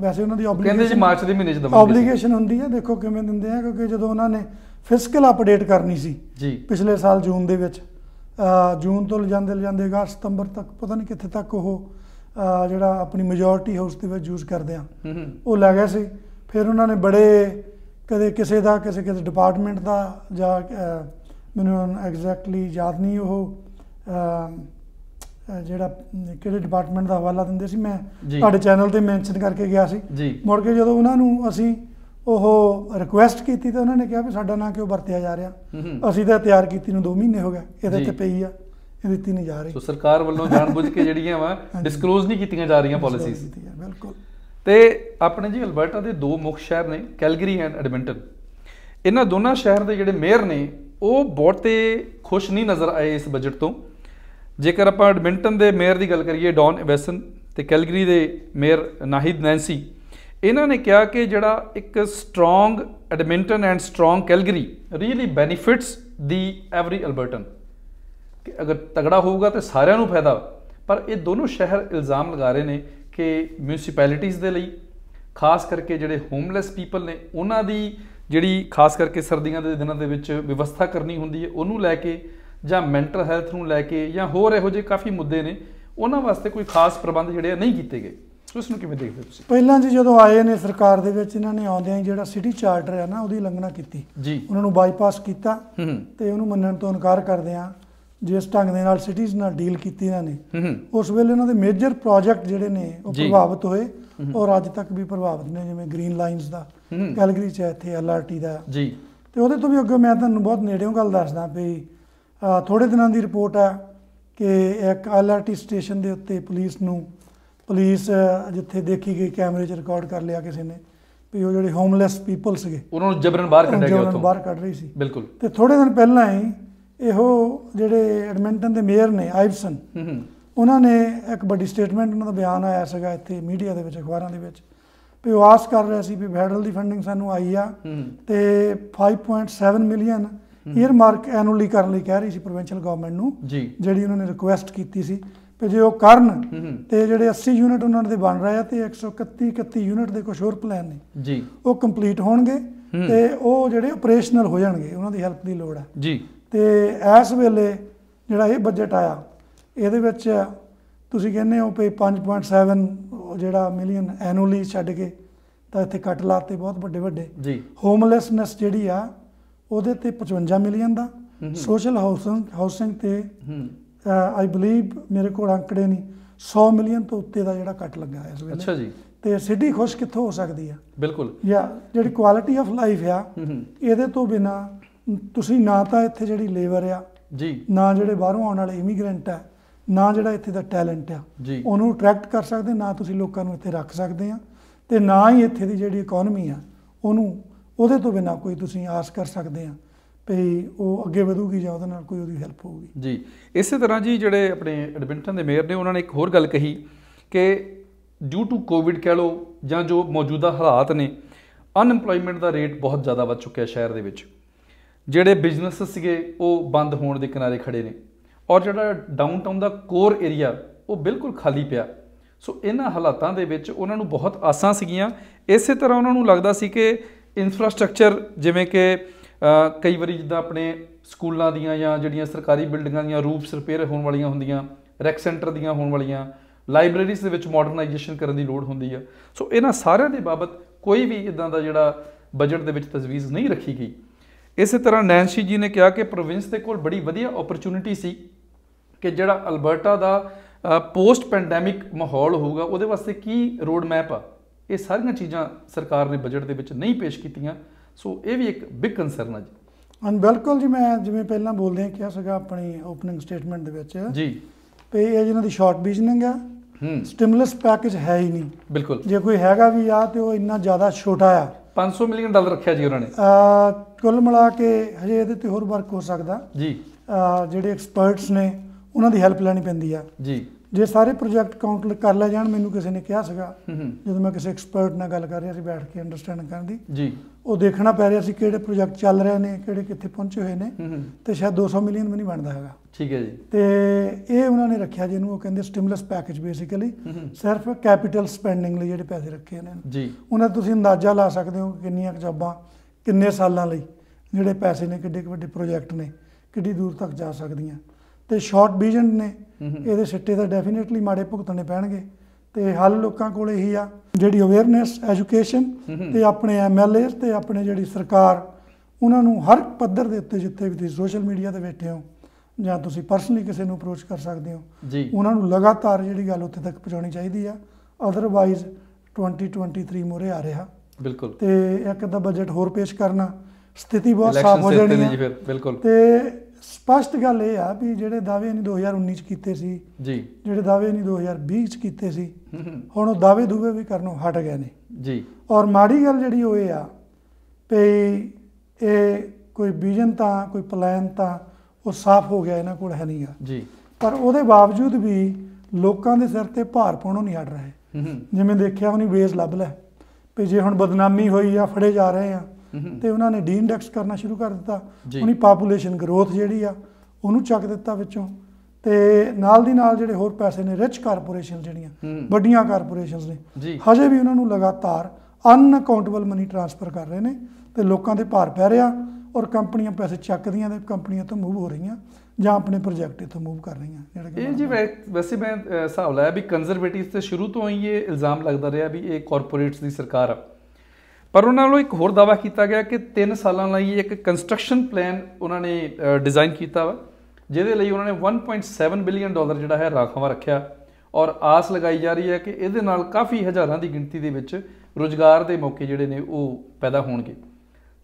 ਵੈਸੇ ਉਹਨਾਂ ਦੀ ਆਬਲੀਗੇਸ਼ਨ ਕਹਿੰਦੇ ਜੀ ਮਾਰਚ ਦੇ ਮਹੀਨੇ ਚ ਦਵਾਂਗੇ ਆਬਲੀਗੇਸ਼ਨ ਹੁੰਦੀ ਆ ਦੇਖੋ ਕਿਵੇਂ ਦਿੰਦੇ ਆ ਕਿਉਂਕਿ ਜਦੋਂ ਉਹਨਾਂ ਨੇ ਫਿਸਕਲ ਅਪਡੇਟ ਕਰਨੀ ਸੀ ਜੀ ਪਿਛਲੇ ਸਾਲ ਜੂਨ ਦੇ ਵਿੱਚ ਜੂਨ ਤੋਂ ਲਜਾਂਦੇ ਲਜਾਂਦੇ ਅਗਸਤ ਸਤੰਬਰ ਤੱਕ ਪਤਾ ਨਹੀਂ ਕਿੱਥੇ ਤੱਕ ਉਹ ਜਿਹੜਾ ਆਪਣੀ ਮੈਜੋਰਟੀ ਹਾਊਸ ਦੇ ਵਿੱਚ ਯੂਜ਼ ਕਰਦੇ ਆ ਉਹ ਲੱਗਿਆ ਸੀ ਫਿਰ ਉਹਨਾਂ ਨੇ ਬੜੇ ਕਦੇ ਕਿਸੇ ਦਾ ਕਿਸੇ ਕਿਸੇ ਡਿਪਾਰਟਮੈਂਟ ਦਾ ਜਾਂ ਮੈਨੂੰ ਐਗਜ਼ੈਕਟਲੀ ਯਾਦ ਨਹੀਂ ਉਹ ਜਿਹੜਾ ਕਿਹੜੇ ਡਿਪਾਰਟਮੈਂਟ ਦਾ ਹਵਾਲਾ ਦਿੰਦੇ ਸੀ ਮੈਂ ਤੁਹਾਡੇ ਚੈਨਲ ਤੇ ਮੈਂਸ਼ਨ ਕਰਕੇ ਗਿਆ ਸੀ ਮੁੜ ਕੇ ਜਦੋਂ ਉਹਨਾਂ ਨੂੰ ਅਸੀਂ ਉਹ ਰਿਕੁਐਸਟ ਕੀਤੀ ਤਾਂ ਉਹਨਾਂ ਨੇ ਕਿਹਾ ਵੀ ਸਾਡਾ ਨਾਂ ਕਿਉਂ ਵਰਤਿਆ ਜਾ ਰਿਹਾ ਅਸੀਂ ਤਾਂ ਤਿਆਰ ਕੀਤੀ ਨੂੰ 2 ਮਹੀਨੇ ਹੋ ਗਏ ਇਹਦੇ ਤੇ ਪਈ ਆ ਇਹ ਦਿੱਤੀ ਨਹੀਂ ਜਾ ਰਹੀ ਸੋ ਸਰਕਾਰ ਵੱਲੋਂ ਜਾਣਬੁੱਝ ਕੇ ਜਿਹੜੀਆਂ ਵਾ ਡਿਸਕਲੋਜ਼ ਨਹੀਂ ਕੀਤੀਆਂ ਜਾ ਰਹੀਆਂ ਪਾਲਿਸੀਜ਼ ਬਿਲਕੁਲ ਤੇ ਆਪਣੇ ਜੀ ਅਲਬਰਟਾ ਦੇ ਦੋ ਮੁੱਖ ਸ਼ਹਿਰ ਨੇ ਕੈਲਗਰੀ ਐਂਡ ਐਡਮਿੰਟਨ ਇਹਨਾਂ ਦੋਨਾਂ ਸ਼ਹਿਰ ਦੇ ਜਿਹੜੇ ਮੇਅਰ ਨੇ ਉਹ ਬਹੁਤੇ ਖੁਸ਼ ਨਹੀਂ ਨਜ਼ਰ ਆਏ ਇਸ ਬਜਟ ਤੋਂ ਜੇਕਰ ਆਪਾਂ ਐਡਮਿੰਟਨ ਦੇ ਮੇਅਰ ਦੀ ਗੱਲ ਕਰੀਏ ਡੌਨ ਐਵੈਸਨ ਤੇ ਕੈਲਗਰੀ ਦੇ ਮੇਅਰ ਨਾਹਿਦ ਨੈਂਸੀ ਇਹਨਾਂ ਨੇ ਕਿਹਾ ਕਿ ਜਿਹੜਾ ਇੱਕ strong Edmonton and strong Calgary really benefits the every Albertan ਕਿ ਅਗਰ ਤਗੜਾ ਹੋਊਗਾ ਤੇ ਸਾਰਿਆਂ ਨੂੰ ਫਾਇਦਾ ਪਰ ਇਹ ਦੋਨੋਂ ਸ਼ਹਿਰ ਇਲਜ਼ਾਮ ਲਗਾ ਰਹੇ ਨੇ ਕਿ ਮਿਊਨਿਸਪੈਲਿਟੀਆਂ ਦੇ ਲਈ ਖਾਸ ਕਰਕੇ ਜਿਹੜੇ ਹੋਮਲੈਸ ਪੀਪਲ ਨੇ ਉਹਨਾਂ ਦੀ ਜਿਹੜੀ ਖਾਸ ਕਰਕੇ ਸਰਦੀਆਂ ਦੇ ਦਿਨਾਂ ਦੇ ਵਿੱਚ ਵਿਵਸਥਾ ਕਰਨੀ ਹੁੰਦੀ ਹੈ ਉਹਨੂੰ ਲੈ ਕੇ ਜਾਂ ਮੈਂਟਲ ਹੈਲਥ ਨੂੰ ਲੈ ਕੇ ਜਾਂ ਹੋਰ ਇਹੋ ਜਿਹੇ ਕਾਫੀ ਮੁੱਦੇ ਨੇ ਉਹਨਾਂ ਵਾਸਤੇ ਕੋਈ ਖਾਸ ਪ੍ਰਬੰਧ ਜਿਹੜੇ ਨਹੀਂ ਕੀਤੇ ਗਏ ਉਸ ਨੂੰ ਕਿਵੇਂ ਦੇਖਦੇ ਤੁਸੀਂ ਪਹਿਲਾਂ ਜੀ ਜਦੋਂ ਆਏ ਨੇ ਸਰਕਾਰ ਦੇ ਵਿੱਚ ਇਹਨਾਂ ਨੇ ਆਉਂਦਿਆਂ ਜਿਹੜਾ ਸਿਟੀ ਚਾਰਟਰ ਹੈ ਨਾ ਉਹਦੀ ਲੰਘਣਾ ਕੀਤੀ ਜੀ ਉਹਨਾਂ ਨੂੰ ਬਾਈਪਾਸ ਕੀਤਾ ਤੇ ਉਹਨੂੰ ਮੰਨਣ ਤੋਂ ਇਨਕਾਰ ਕਰਦੇ ਆ ਜਿਸ ਢੰਗ ਦੇ ਨਾਲ ਸਿਟੀਜ਼ ਨਾਲ ਡੀਲ ਕੀਤੀ ਇਹਨਾਂ ਨੇ ਉਸ ਵੇਲੇ ਇਹਨਾਂ ਦੇ ਮੇਜਰ ਪ੍ਰੋਜੈਕਟ ਜਿਹੜੇ ਨੇ ਉਹ ਪ੍ਰਭਾਵਿਤ ਹੋਏ ਔਰ ਅੱਜ ਤੱਕ ਵੀ ਪ੍ਰਭਾਵਿਤ ਨੇ ਜਿਵੇਂ ਗ੍ਰੀਨ ਲਾਈਨਸ ਦਾ ਕੈਲਗਰੀ ਚ ਇੱਥੇ ਐਲਆਰਟੀ ਦਾ ਜੀ ਤੇ ਉਹਦੇ ਤੋਂ ਵੀ ਅੱਗੇ ਮੈਂ ਤੁਹਾਨੂੰ ਬਹੁਤ ਨੇੜਿਓਂ ਗੱਲ ਦੱਸਦਾ ਵੀ ਥੋੜੇ ਦਿਨਾਂ ਦੀ ਰਿਪੋਰਟ ਆ ਕਿ ਇੱਕ ਐਲਆਰਟੀ ਸਟੇਸ਼ਨ ਦੇ ਉੱਤੇ ਪੁਲਿਸ ਨੂੰ ਪੁਲਿਸ ਜਿੱਥੇ ਦੇਖੀ ਗਈ ਕੈਮਰੇ 'ਚ ਰਿਕਾਰਡ ਕਰ ਲਿਆ ਕਿਸੇ ਨੇ ਵੀ ਉਹ ਜਿਹੜੇ ਹੋਮਲੈਸ ਪੀਪਲ ਸੀਗੇ ਉਹਨਾਂ ਨੂੰ ਜਬਰਨ ਬਾਹਰ ਕੱਢਿਆ ਗਿਆ ਉੱਥੋਂ ਬਾਹਰ ਕੱਢ ਰਹੀ ਸੀ ਬਿਲਕੁਲ ਤੇ ਥੋੜੇ ਦਿਨ ਪਹਿਲਾਂ ਹੀ ਇਹੋ ਜਿਹੜੇ ਐਡਮਿੰਟਨ ਦੇ ਮੇਅਰ ਨੇ ਆਈਵਸਨ ਉਹਨਾਂ ਨੇ ਇੱਕ ਵੱਡੀ ਸਟੇਟਮੈਂਟ ਉਹਨਾਂ ਦਾ ਬਿਆਨ ਆਇਆ ਸੀਗਾ ਇੱਥੇ ਮੀਡੀਆ ਦੇ ਵਿੱਚ ਅਖਬਾਰਾਂ ਦੇ ਵਿੱਚ ਵੀ ਉਹ ਆਸ ਕਰ ਰਿਹਾ ਸੀ ਵੀ ਫੈਡਰਲ ਦੀ ਫੰਡਿੰਗ ਸਾਨੂੰ ਆਈ ਆ ਤੇ 5.7 ਮਿਲੀਅਨ ਇਅਰ ਮਾਰਕ ਐਨੂਅਲੀ ਕਰਨ ਲਈ ਕਹਿ ਰਹੀ ਸੀ ਪ੍ਰੋਵਿੰਸ਼ੀਅਲ ਗਵਰਨਮੈਂਟ ਨੂੰ ਜਿਹੜੀ ਉਹਨਾਂ ਨੇ ਰਿਕੁਐਸਟ ਕੀਤੀ ਸੀ ਤੇ ਜੇ ਉਹ ਕਰਨ ਤੇ ਜਿਹੜੇ 80 ਯੂਨਿਟ ਉਹਨਾਂ ਦੇ ਬਣ ਰਹੇ ਆ ਤੇ 131 31 ਯੂਨਿਟ ਦੇ ਕੁਝ ਹੋਰ ਪਲਾਨ ਨੇ ਜੀ ਉਹ ਕੰਪਲੀਟ ਹੋਣਗੇ ਤੇ ਉਹ ਜਿਹੜੇ ਆਪਰੇਸ਼ਨਲ ਹੋ ਜਾਣਗੇ ਉਹਨਾਂ ਦੀ ਹੈਲਪ ਦੀ ਲੋੜ ਹੈ ਜੀ ਤੇ ਇਸ ਵੇਲੇ ਜਿਹੜਾ ਇਹ ਬਜਟ ਆਇਆ ਇਹਦੇ ਵਿੱਚ ਤੁਸੀਂ ਕਹਿੰਦੇ ਹੋ ਕਿ 5.7 ਜਿਹੜਾ ਮਿਲੀਅਨ ਐਨੂਅਲੀ ਛੱਡ ਕੇ ਤਾਂ ਇੱਥੇ ਕੱਟ ਲਾਤੇ ਬਹੁਤ ਵੱਡੇ ਵੱਡੇ ਜੀ ਹੋਮਲੈਸਨੈਸ ਜਿਹੜੀ ਆ ਉਹਦੇ ਤੇ 55 ਮਿਲੀਅਨ ਦਾ ਸੋਸ਼ਲ ਹਾਊਸਿੰਗ ਹਾਊਸਿੰਗ ਤੇ ਆਈ ਬਲੀਵ ਮੇਰੇ ਕੋਲ ਅੰਕੜੇ ਨਹੀਂ 100 ਮਿਲੀਅਨ ਤੋਂ ਉੱਤੇ ਦਾ ਜਿਹੜਾ ਕੱਟ ਲੱਗਾ ਇਸ ਵੇਲੇ ਅੱਛਾ ਜੀ ਤੇ ਸਿੱਧੀ ਖੁਸ਼ ਕਿੱਥੋਂ ਹੋ ਸਕਦੀ ਆ ਬਿਲਕੁਲ ਯਾ ਜਿਹੜੀ ਕੁਆਲਿਟੀ ਆਫ ਲਾਈਫ ਆ ਇਹਦੇ ਤੋਂ ਬਿਨਾ ਤੁਸੀਂ ਨਾ ਤਾਂ ਇੱਥੇ ਜਿਹੜੀ ਲੇਬਰ ਆ ਜੀ ਨਾ ਜਿਹੜੇ ਬਾਹਰੋਂ ਆਉਣ ਵਾਲੇ ਇਮੀਗ੍ਰੈਂਟ ਆ ਨਾ ਜਿਹੜਾ ਇੱਥੇ ਦਾ ਟੈਲੈਂਟ ਆ ਉਹਨੂੰ ਅਟਰੈਕਟ ਕਰ ਸਕਦੇ ਨਾ ਤੁਸੀਂ ਲੋਕਾਂ ਨੂੰ ਇੱਥੇ ਰੱਖ ਸਕਦੇ ਆ ਤੇ ਨਾ ਹੀ ਇੱਥੇ ਦੀ ਜਿਹੜੀ ਇਕਨੋਮੀ ਆ ਉਹਨੂੰ ਉਹਦੇ ਤੋਂ ਬਿਨਾ ਕੋਈ ਤੁਸੀਂ ਆਸ ਕਰ ਸਕਦੇ ਆ ਭਈ ਉਹ ਅੱਗੇ ਵਧੂਗੀ ਜਾਂ ਉਹਦੇ ਨਾਲ ਕੋਈ ਉਹਦੀ ਹੈਲਪ ਹੋਊਗੀ ਜੀ ਇਸੇ ਤਰ੍ਹਾਂ ਜੀ ਜਿਹੜੇ ਆਪਣੇ ਐਡਮਿੰਟਨ ਦੇ ਮੇਅਰ ਨੇ ਉਹਨਾਂ ਨੇ ਇੱਕ ਹੋਰ ਗੱਲ ਕਹੀ ਕਿ ਡਿਊ ਟੂ ਕੋਵਿਡ ਕਹਿ ਲੋ ਜਾਂ ਜੋ ਮੌਜੂਦਾ ਹਾਲਾਤ ਨੇ ਅਨਪਲੋਇਮੈਂਟ ਦਾ ਰੇਟ ਬਹੁਤ ਜ਼ਿਆਦਾ ਵੱਧ ਚੁੱਕਿਆ ਸ਼ਹਿਰ ਦੇ ਵਿੱਚ ਜਿਹੜੇ ਬਿਜ਼ਨਸ ਸੀਗੇ ਉਹ ਬੰਦ ਹੋਣ ਦੇ ਕਿਨਾਰੇ ਖੜੇ ਨੇ ਔਰ ਜਿਹੜਾ ਡਾਊਨਟਾਊਨ ਦਾ ਕੋਰ ਏਰੀਆ ਉਹ ਬਿਲਕੁਲ ਖਾਲੀ ਪਿਆ ਸੋ ਇਹਨਾਂ ਹਾਲਾਤਾਂ ਦੇ ਵਿੱਚ ਉਹਨਾਂ ਨੂੰ ਬਹੁਤ ਆਸਾਂ ਸੀਗੀਆਂ ਇਸੇ ਤਰ੍ਹਾਂ ਉਹਨਾਂ ਨੂੰ ਲੱਗਦਾ ਸੀ ਕਿ ਇਨਫਰਾਸਟ੍ਰਕਚਰ ਜਿਵੇਂ ਕਿ ਕਈ ਵਾਰੀ ਜਿੱਦਾਂ ਆਪਣੇ ਸਕੂਲਾਂ ਦੀਆਂ ਜਾਂ ਜਿਹੜੀਆਂ ਸਰਕਾਰੀ ਬਿਲਡਿੰਗਾਂ ਦੀਆਂ ਰੂਪ ਰਿਪੇਅਰ ਹੋਣ ਵਾਲੀਆਂ ਹੁੰਦੀਆਂ ਰੈਕ ਸੈਂਟਰ ਦੀਆਂ ਹੋਣ ਵਾਲੀਆਂ ਲਾਇਬ੍ਰੇਰੀਜ਼ ਦੇ ਵਿੱਚ ਮਾਡਰਨਾਈਜੇਸ਼ਨ ਕਰਨ ਦੀ ਲੋੜ ਹੁੰਦੀ ਆ ਸੋ ਇਹਨਾਂ ਸਾਰਿਆਂ ਦੇ ਬਾਬਤ ਕੋਈ ਵੀ ਇਦਾਂ ਦਾ ਜਿਹੜਾ ਬਜਟ ਦੇ ਵਿੱਚ ਤਜਵੀਜ਼ ਨਹੀਂ ਰੱਖੀ ਗਈ ਇਸੇ ਤਰ੍ਹਾਂ ਨੈਂਸੀ ਜੀ ਨੇ ਕਿਹਾ ਕਿ ਪ੍ਰੋਵਿੰਸ ਦੇ ਕੋਲ ਬੜੀ ਵਧੀਆ ਓਪਰਚ्युनिटी ਸੀ ਕਿ ਜਿਹੜਾ ਅਲਬਰਟਾ ਦਾ ਪੋਸਟ ਪੈਂਡੈਮਿਕ ਮਾਹੌਲ ਹੋਊਗਾ ਉਹਦੇ ਵਾਸਤੇ ਕੀ ਰੋਡ ਮੈਪ ਆ ਇਹ ਸਾਰੀਆਂ ਚੀਜ਼ਾਂ ਸਰਕਾਰ ਨੇ ਬਜਟ ਦੇ ਵਿੱਚ ਨਹੀਂ ਪੇਸ਼ ਕੀਤੀਆਂ ਸੋ ਇਹ ਵੀ ਇੱਕ ਬਿਗ ਕੰਸਰਨ ਆ ਜੀ ਹਾਂ ਬਿਲਕੁਲ ਜੀ ਮੈਂ ਜਿਵੇਂ ਪਹਿਲਾਂ ਬੋਲਦੇ ਆ ਕਿਹਾ ਸੀਗਾ ਆਪਣੀ ਓਪਨਿੰਗ ਸਟੇਟਮੈਂਟ ਦੇ ਵਿੱਚ ਜੀ ਤੇ ਇਹ ਜਿਹਨਾਂ ਦੀ ਸ਼ਾਰਟ ਵਿਜ਼ਨਿੰਗ ਆ ਹੂੰ ਸਟਿਮੂਲਸ ਪੈਕੇਜ ਹੈ ਹੀ ਨਹੀਂ ਬਿਲਕੁਲ ਜੇ ਕੋਈ ਹੈਗਾ ਵੀ ਆ ਤੇ ਉਹ ਇੰਨਾ ਜ਼ਿਆਦਾ ਛੋਟਾ ਆ 500 ਮਿਲੀਅਨ ਡਾਲਰ ਰੱਖਿਆ ਜੀ ਉਹਨਾਂ ਨੇ ਕੁੱਲ ਮਿਲਾ ਕੇ ਹਜੇ ਇਹਦੇ ਤੇ ਹੋਰ ਵਰਕ ਹੋ ਸਕਦਾ ਜੀ ਜਿਹੜੇ ਐਕਸਪਰਟਸ ਨੇ ਉਹਨਾਂ ਦੀ ਹੈਲਪ ਲੈਣੀ ਪੈਂਦੀ ਆ ਜੀ ਜੇ ਸਾਰੇ ਪ੍ਰੋਜੈਕਟ ਕਾਊਂਟ ਕਰ ਲਿਆ ਜਾਣ ਮੈਨੂੰ ਕਿਸੇ ਨੇ ਕਿਹਾ ਸੀਗਾ ਜਦੋਂ ਮੈਂ ਕਿਸੇ ਐਕਸਪਰਟ ਨਾਲ ਗੱਲ ਕਰ ਰਿਹਾ ਸੀ ਬੈਠ ਕੇ ਅੰਡਰਸਟੈਂਡ ਕਰਨ ਦੀ ਜੀ ਉਹ ਦੇਖਣਾ ਪੈ ਰਿਹਾ ਸੀ ਕਿਹੜੇ ਪ੍ਰੋਜੈਕਟ ਚੱਲ ਰਹੇ ਨੇ ਕਿਹੜੇ ਕਿੱਥੇ ਪਹੁੰਚੇ ਹੋਏ ਨੇ ਤੇ ਸ਼ਾਇਦ 200 ਮਿਲੀਅਨ ਵੀ ਨਹੀਂ ਬਣਦਾ ਹੈਗਾ ਠੀਕ ਹੈ ਜੀ ਤੇ ਇਹ ਉਹਨਾਂ ਨੇ ਰੱਖਿਆ ਜਿਹਨੂੰ ਉਹ ਕਹਿੰਦੇ ਸਟਿਮੂਲਸ ਪੈਕੇਜ ਬੇਸਿਕਲੀ ਸਿਰਫ ਕੈਪੀਟਲ ਸਪੈਂਡਿੰਗ ਲਈ ਜਿਹੜੇ ਪੈਸੇ ਰੱਖੇ ਨੇ ਜੀ ਉਹਨਾਂ ਤੁਸੀਂ ਅੰਦਾਜ਼ਾ ਲਾ ਸਕਦੇ ਹੋ ਕਿੰਨੀਆਂ ਜੌਬਾਂ ਕਿੰਨੇ ਸਾਲਾਂ ਲਈ ਜਿਹੜੇ ਪੈਸੇ ਨੇ ਕਿੱਡੇ ਵੱਡੇ ਪ੍ਰੋਜੈਕਟ ਨੇ ਕਿੱਡੀ ਦੂਰ ਤੱਕ ਜਾ ਸਕਦੀਆਂ ਤੇ ਸ਼ਾਰਟ ਵਿਜ਼ਨ ਨੇ ਇਹਦੇ ਸਿੱਟੇ ਤਾਂ ਡੈਫੀਨਿਟਲੀ ਮਾੜੇ ਭੁਗਤਣੇ ਪੈਣਗੇ ਤੇ ਹੱਲ ਲੋਕਾਂ ਕੋਲ ਹੀ ਆ ਜਿਹੜੀ ਅਵੇਅਰਨੈਸ ਐਜੂਕੇਸ਼ਨ ਤੇ ਆਪਣੇ ਐਮਐਲਏ ਤੇ ਆਪਣੇ ਜਿਹੜੀ ਸਰਕਾਰ ਉਹਨਾਂ ਨੂੰ ਹਰ ਪੱਧਰ ਦੇ ਉੱਤੇ ਜਿੱਥੇ ਵੀ ਤੁਸੀਂ ਸੋਸ਼ਲ ਮੀਡੀਆ ਤੇ ਬੈਠੇ ਹੋ ਜਾਂ ਤੁਸੀਂ ਪਰਸਨਲੀ ਕਿਸੇ ਨੂੰ ਅਪਰੋਚ ਕਰ ਸਕਦੇ ਹੋ ਉਹਨਾਂ ਨੂੰ ਲਗਾਤਾਰ ਜਿਹੜੀ ਗੱਲ ਉੱਥੇ ਤੱਕ ਪਹੁੰਚਾਉਣੀ ਚਾਹੀਦੀ ਆ ਅਦਰਵਾਈਜ਼ 2023 ਮੋਰੇ ਆ ਰਿਹਾ ਬਿਲਕੁਲ ਤੇ ਇੱਕ ਅੱਧਾ ਬਜਟ ਹੋਰ ਪੇਸ਼ ਕਰਨਾ ਸਥਿਤੀ ਬਹੁਤ ਸਾਫ਼ ਹੋ ਜਾਣੀ ਹੈ ਬਿਲਕੁਲ ਤੇ ਸਪਸ਼ਟ ਗੱਲ ਇਹ ਆ ਵੀ ਜਿਹੜੇ ਦਾਅਵੇ ਨੇ 2019 ਚ ਕੀਤੇ ਸੀ ਜੀ ਜਿਹੜੇ ਦਾਅਵੇ ਨੇ 2020 ਚ ਕੀਤੇ ਸੀ ਹੁਣ ਉਹ ਦਾਅਵੇ ਦੂਵੇ ਵੀ ਕਰਨੋਂ ਹਟ ਗਏ ਨੇ ਜੀ ਔਰ ਮਾੜੀ ਗੱਲ ਜਿਹੜੀ ਹੋਏ ਆ ਤੇ ਇਹ ਕੋਈ ਵਿਜ਼ਨ ਤਾਂ ਕੋਈ ਪਲਾਨ ਤਾਂ ਉਹ ਸਾਫ਼ ਹੋ ਗਿਆ ਇਹਨਾਂ ਕੋਲ ਹੈ ਨਹੀਂ ਆ ਜੀ ਪਰ ਉਹਦੇ ਬਾਵਜੂਦ ਵੀ ਲੋਕਾਂ ਦੇ ਸਿਰ ਤੇ ਭਾਰ ਪਾਉਣੋਂ ਨਹੀਂ ਹਟ ਰਹੇ ਜਿਵੇਂ ਦੇਖਿਆ ਉਹਨੇ ਵੇਸ ਲੱਭ ਲੈ ਵੀ ਜੇ ਹੁਣ ਬਦਨਾਮੀ ਹੋਈ ਆ ਫੜੇ ਜਾ ਰਹੇ ਆ ਤੇ ਉਹਨਾਂ ਨੇ ਡੀ ਇੰਡੈਕਸ ਕਰਨਾ ਸ਼ੁਰੂ ਕਰ ਦਿੱਤਾ ਉਹਨੀ ਪਾਪੂਲੇਸ਼ਨ ਗਰੋਥ ਜਿਹੜੀ ਆ ਉਹਨੂੰ ਚੱਕ ਦਿੱਤਾ ਵਿੱਚੋਂ ਤੇ ਨਾਲ ਦੀ ਨਾਲ ਜਿਹੜੇ ਹੋਰ ਪੈਸੇ ਨੇ ਰਿਚ ਕਾਰਪੋਰੇਸ਼ਨ ਜਿਹੜੀਆਂ ਵੱਡੀਆਂ ਕਾਰਪੋਰੇਸ਼ਨਸ ਨੇ ਹਜੇ ਵੀ ਉਹਨਾਂ ਨੂੰ ਲਗਾਤਾਰ ਅਨ ਅਕਾਊਂਟੇਬਲ ਮਨੀ ਟ੍ਰਾਂਸਫਰ ਕਰ ਰਹੇ ਨੇ ਤੇ ਲੋਕਾਂ ਦੇ ਭਾਰ ਪੈ ਰਿਹਾ ਔਰ ਕੰਪਨੀਆਂ ਪੈਸੇ ਚੱਕਦੀਆਂ ਤੇ ਕੰਪਨੀਆਂ ਤੋਂ ਮੂਵ ਹੋ ਰਹੀਆਂ ਜਾਂ ਆਪਣੇ ਪ੍ਰੋਜੈਕਟ ਇਥੋਂ ਮੂਵ ਕਰ ਰਹੀਆਂ ਜਿਹੜਾ ਕਿ ਇਹ ਜੀ ਵੈਸੇ ਮੈਂ ਹਿਸਾਬ ਲਾਇਆ ਵੀ ਕੰਜ਼ਰਵੇਟਿਵਸ ਤੇ ਸ਼ੁਰੂ ਤੋਂ ਹੀ ਇਹ ਇਲਜ਼ਾਮ ਲੱਗਦਾ ਰਿਹਾ ਵੀ ਇਹ ਕਾਰਪੋਰੇਟਸ ਦੀ ਸਰਕਾਰ ਆ ਪਰ ਉਹਨਾਂ ਵੱਲੋਂ ਇੱਕ ਹੋਰ ਦਾਵਾ ਕੀਤਾ ਗਿਆ ਕਿ 3 ਸਾਲਾਂ ਲਈ ਇੱਕ ਕੰਸਟਰਕਸ਼ਨ ਪਲਾਨ ਉਹਨਾਂ ਨੇ ਡਿਜ਼ਾਈਨ ਕੀਤਾ ਵਾ ਜਿਹਦੇ ਲਈ ਉਹਨਾਂ ਨੇ 1.7 ਬਿਲੀਅਨ ਡਾਲਰ ਜਿਹੜਾ ਹੈ ਰਾਖਵਾ ਰੱਖਿਆ ਔਰ ਆਸ ਲਗਾਈ ਜਾ ਰਹੀ ਹੈ ਕਿ ਇਹਦੇ ਨਾਲ ਕਾਫੀ ਹਜ਼ਾਰਾਂ ਦੀ ਗਿਣਤੀ ਦੇ ਵਿੱਚ ਰੋਜ਼ਗਾਰ ਦੇ ਮੌਕੇ ਜਿਹੜੇ ਨੇ ਉਹ ਪੈਦਾ ਹੋਣਗੇ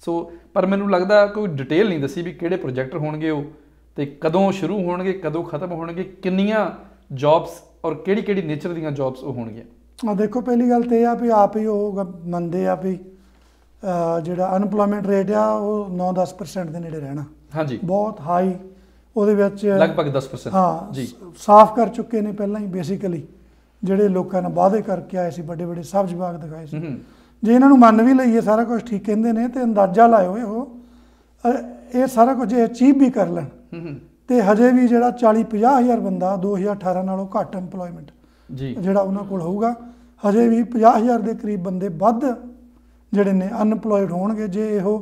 ਸੋ ਪਰ ਮੈਨੂੰ ਲੱਗਦਾ ਕੋਈ ਡਿਟੇਲ ਨਹੀਂ ਦੱਸੀ ਵੀ ਕਿਹੜੇ ਪ੍ਰੋਜੈਕਟ ਹੋਣਗੇ ਉਹ ਤੇ ਕਦੋਂ ਸ਼ੁਰੂ ਹੋਣਗੇ ਕਦੋਂ ਖਤਮ ਹੋਣਗੇ ਕਿੰਨੀਆਂ ਜੌਬਸ ਔਰ ਕਿਹੜੀ ਕਿਹੜੀ ਨੇਚਰ ਦੀਆਂ ਜੌਬਸ ਉਹ ਹੋਣਗੀਆਂ ਆ ਦੇਖੋ ਪਹਿਲੀ ਗੱਲ ਤੇ ਆ ਵੀ ਆਪ ਹੀ ਉਹ ਮੰਨਦੇ ਆ ਵੀ ਜਿਹੜਾ ਅਨਪਲੋਇਮੈਂਟ ਰੇਟ ਆ ਉਹ 9-10% ਦੇ ਨੇੜੇ ਰਹਿਣਾ ਹਾਂਜੀ ਬਹੁਤ ਹਾਈ ਉਹਦੇ ਵਿੱਚ ਲਗਭਗ 10% ਹਾਂ ਜੀ ਸਾਫ਼ ਕਰ ਚੁੱਕੇ ਨੇ ਪਹਿਲਾਂ ਹੀ ਬੇਸਿਕਲੀ ਜਿਹੜੇ ਲੋਕਾਂ ਨੇ ਵਾਅਦੇ ਕਰਕੇ ਆਏ ਸੀ ਵੱਡੇ ਵੱਡੇ ਸਬਜ਼ ਬਾਗ ਦਿਖਾਏ ਸੀ ਜੇ ਇਹਨਾਂ ਨੂੰ ਮੰਨ ਵੀ ਲਈਏ ਸਾਰਾ ਕੁਝ ਠੀਕ ਕਹਿੰਦੇ ਨੇ ਤੇ ਅੰਦਾਜ਼ਾ ਲਾਇਓ ਇਹੋ ਇਹ ਸਾਰਾ ਕੁਝ ਅਚੀਵ ਵੀ ਕਰ ਲੈਣ ਤੇ ਹਜੇ ਵੀ ਜਿਹੜਾ 40 50000 ਬੰਦਾ 2018 ਨਾਲੋਂ ਘੱਟ EMPLOYMENT ਜੀ ਜਿਹੜਾ ਉਹਨਾਂ ਕੋਲ ਹੋਊਗਾ ਹਜੇ ਵੀ 50000 ਦੇ ਕਰੀਬ ਬੰਦੇ ਵੱਧ ਜਿਹੜੇ ਨੇ ਅਨਪਲੋਇਡ ਹੋਣਗੇ ਜੇ ਇਹੋ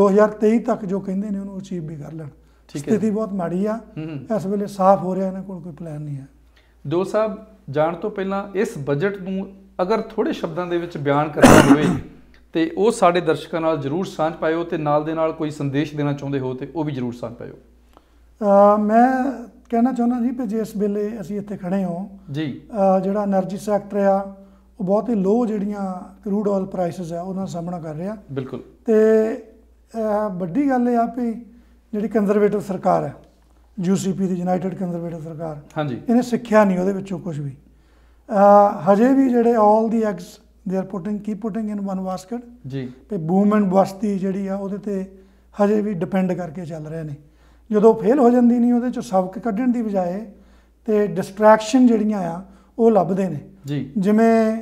2023 ਤੱਕ ਜੋ ਕਹਿੰਦੇ ਨੇ ਉਹਨੂੰ ਅਚੀਵ ਵੀ ਕਰ ਲੈਣ ਸਥਿਤੀ ਬਹੁਤ ਮਾੜੀ ਆ ਇਸ ਵੇਲੇ ਸਾਫ਼ ਹੋ ਰਿਹਾ ਇਹਨਾਂ ਕੋਲ ਕੋਈ ਪਲਾਨ ਨਹੀਂ ਹੈ ਦੋ ਸਾਹਿਬ ਜਾਣ ਤੋਂ ਪਹਿਲਾਂ ਇਸ ਬਜਟ ਨੂੰ ਅਗਰ ਥੋੜੇ ਸ਼ਬਦਾਂ ਦੇ ਵਿੱਚ ਬਿਆਨ ਕਰਨਾ ਹੋਵੇ ਤੇ ਉਹ ਸਾਡੇ ਦਰਸ਼ਕਾਂ ਨਾਲ ਜਰੂਰ ਸਾਂਝ ਪਾਇਓ ਤੇ ਨਾਲ ਦੇ ਨਾਲ ਕੋਈ ਸੰਦੇਸ਼ ਦੇਣਾ ਚਾਹੁੰਦੇ ਹੋ ਤੇ ਉਹ ਵੀ ਜਰੂਰ ਸਾਂਝ ਪਾਇਓ ਮੈਂ ਕਹਿਣਾ ਚਾਹੁੰਦਾ ਜੀ ਕਿ ਜਿਸ ਵੇਲੇ ਅਸੀਂ ਇੱਥੇ ਖੜੇ ਹਾਂ ਜੀ ਜਿਹੜਾ એનર્ਜੀ ਸੈਕਟਰ ਆ ਉਹ ਬਹੁਤ ਹੀ ਲੋ ਜਿਹੜੀਆਂ ਕਰੂਡ ਆਇਲ ਪ੍ਰਾਈਸਸ ਆ ਉਹਨਾਂ ਸਾਹਮਣਾ ਕਰ ਰਿਹਾ ਬਿਲਕੁਲ ਤੇ ਵੱਡੀ ਗੱਲ ਇਹ ਆ ਵੀ ਜਿਹੜੀ ਕੰਜ਼ਰਵੇਟਿਵ ਸਰਕਾਰ ਹੈ ਯੂਸੀਪੀ ਦੀ ਯੂਨਾਈਟਿਡ ਕੰਜ਼ਰਵੇਟਿਵ ਸਰਕਾਰ ਹਾਂਜੀ ਇਹਨੇ ਸਿੱਖਿਆ ਨਹੀਂ ਉਹਦੇ ਵਿੱਚੋਂ ਕੁਝ ਵੀ ਹਜੇ ਵੀ ਜਿਹੜੇ all the eggs they are putting ਕੀ ਪੁਟਿੰਗ ਇਨ ਵਨ ਬਾਸਕਟ ਜੀ ਤੇ ਬੂਮ ਐਂਡ ਬਸਤੀ ਜਿਹੜੀ ਆ ਉਹਦੇ ਤੇ ਹਜੇ ਵੀ ਡਿਪੈਂਡ ਕਰਕੇ ਚੱਲ ਰਹੇ ਨੇ ਜਦੋਂ ਫੇਲ ਹੋ ਜਾਂਦੀ ਨਹੀਂ ਉਹਦੇ ਚੋਂ ਸਬਕ ਕੱਢਣ ਦੀ ਬਜਾਏ ਤੇ ਡਿਸਟਰੈਕਸ਼ਨ ਜਿਹੜੀਆਂ ਆ ਉਹ ਲੱਭਦੇ ਨੇ ਜੀ ਜਿਵੇਂ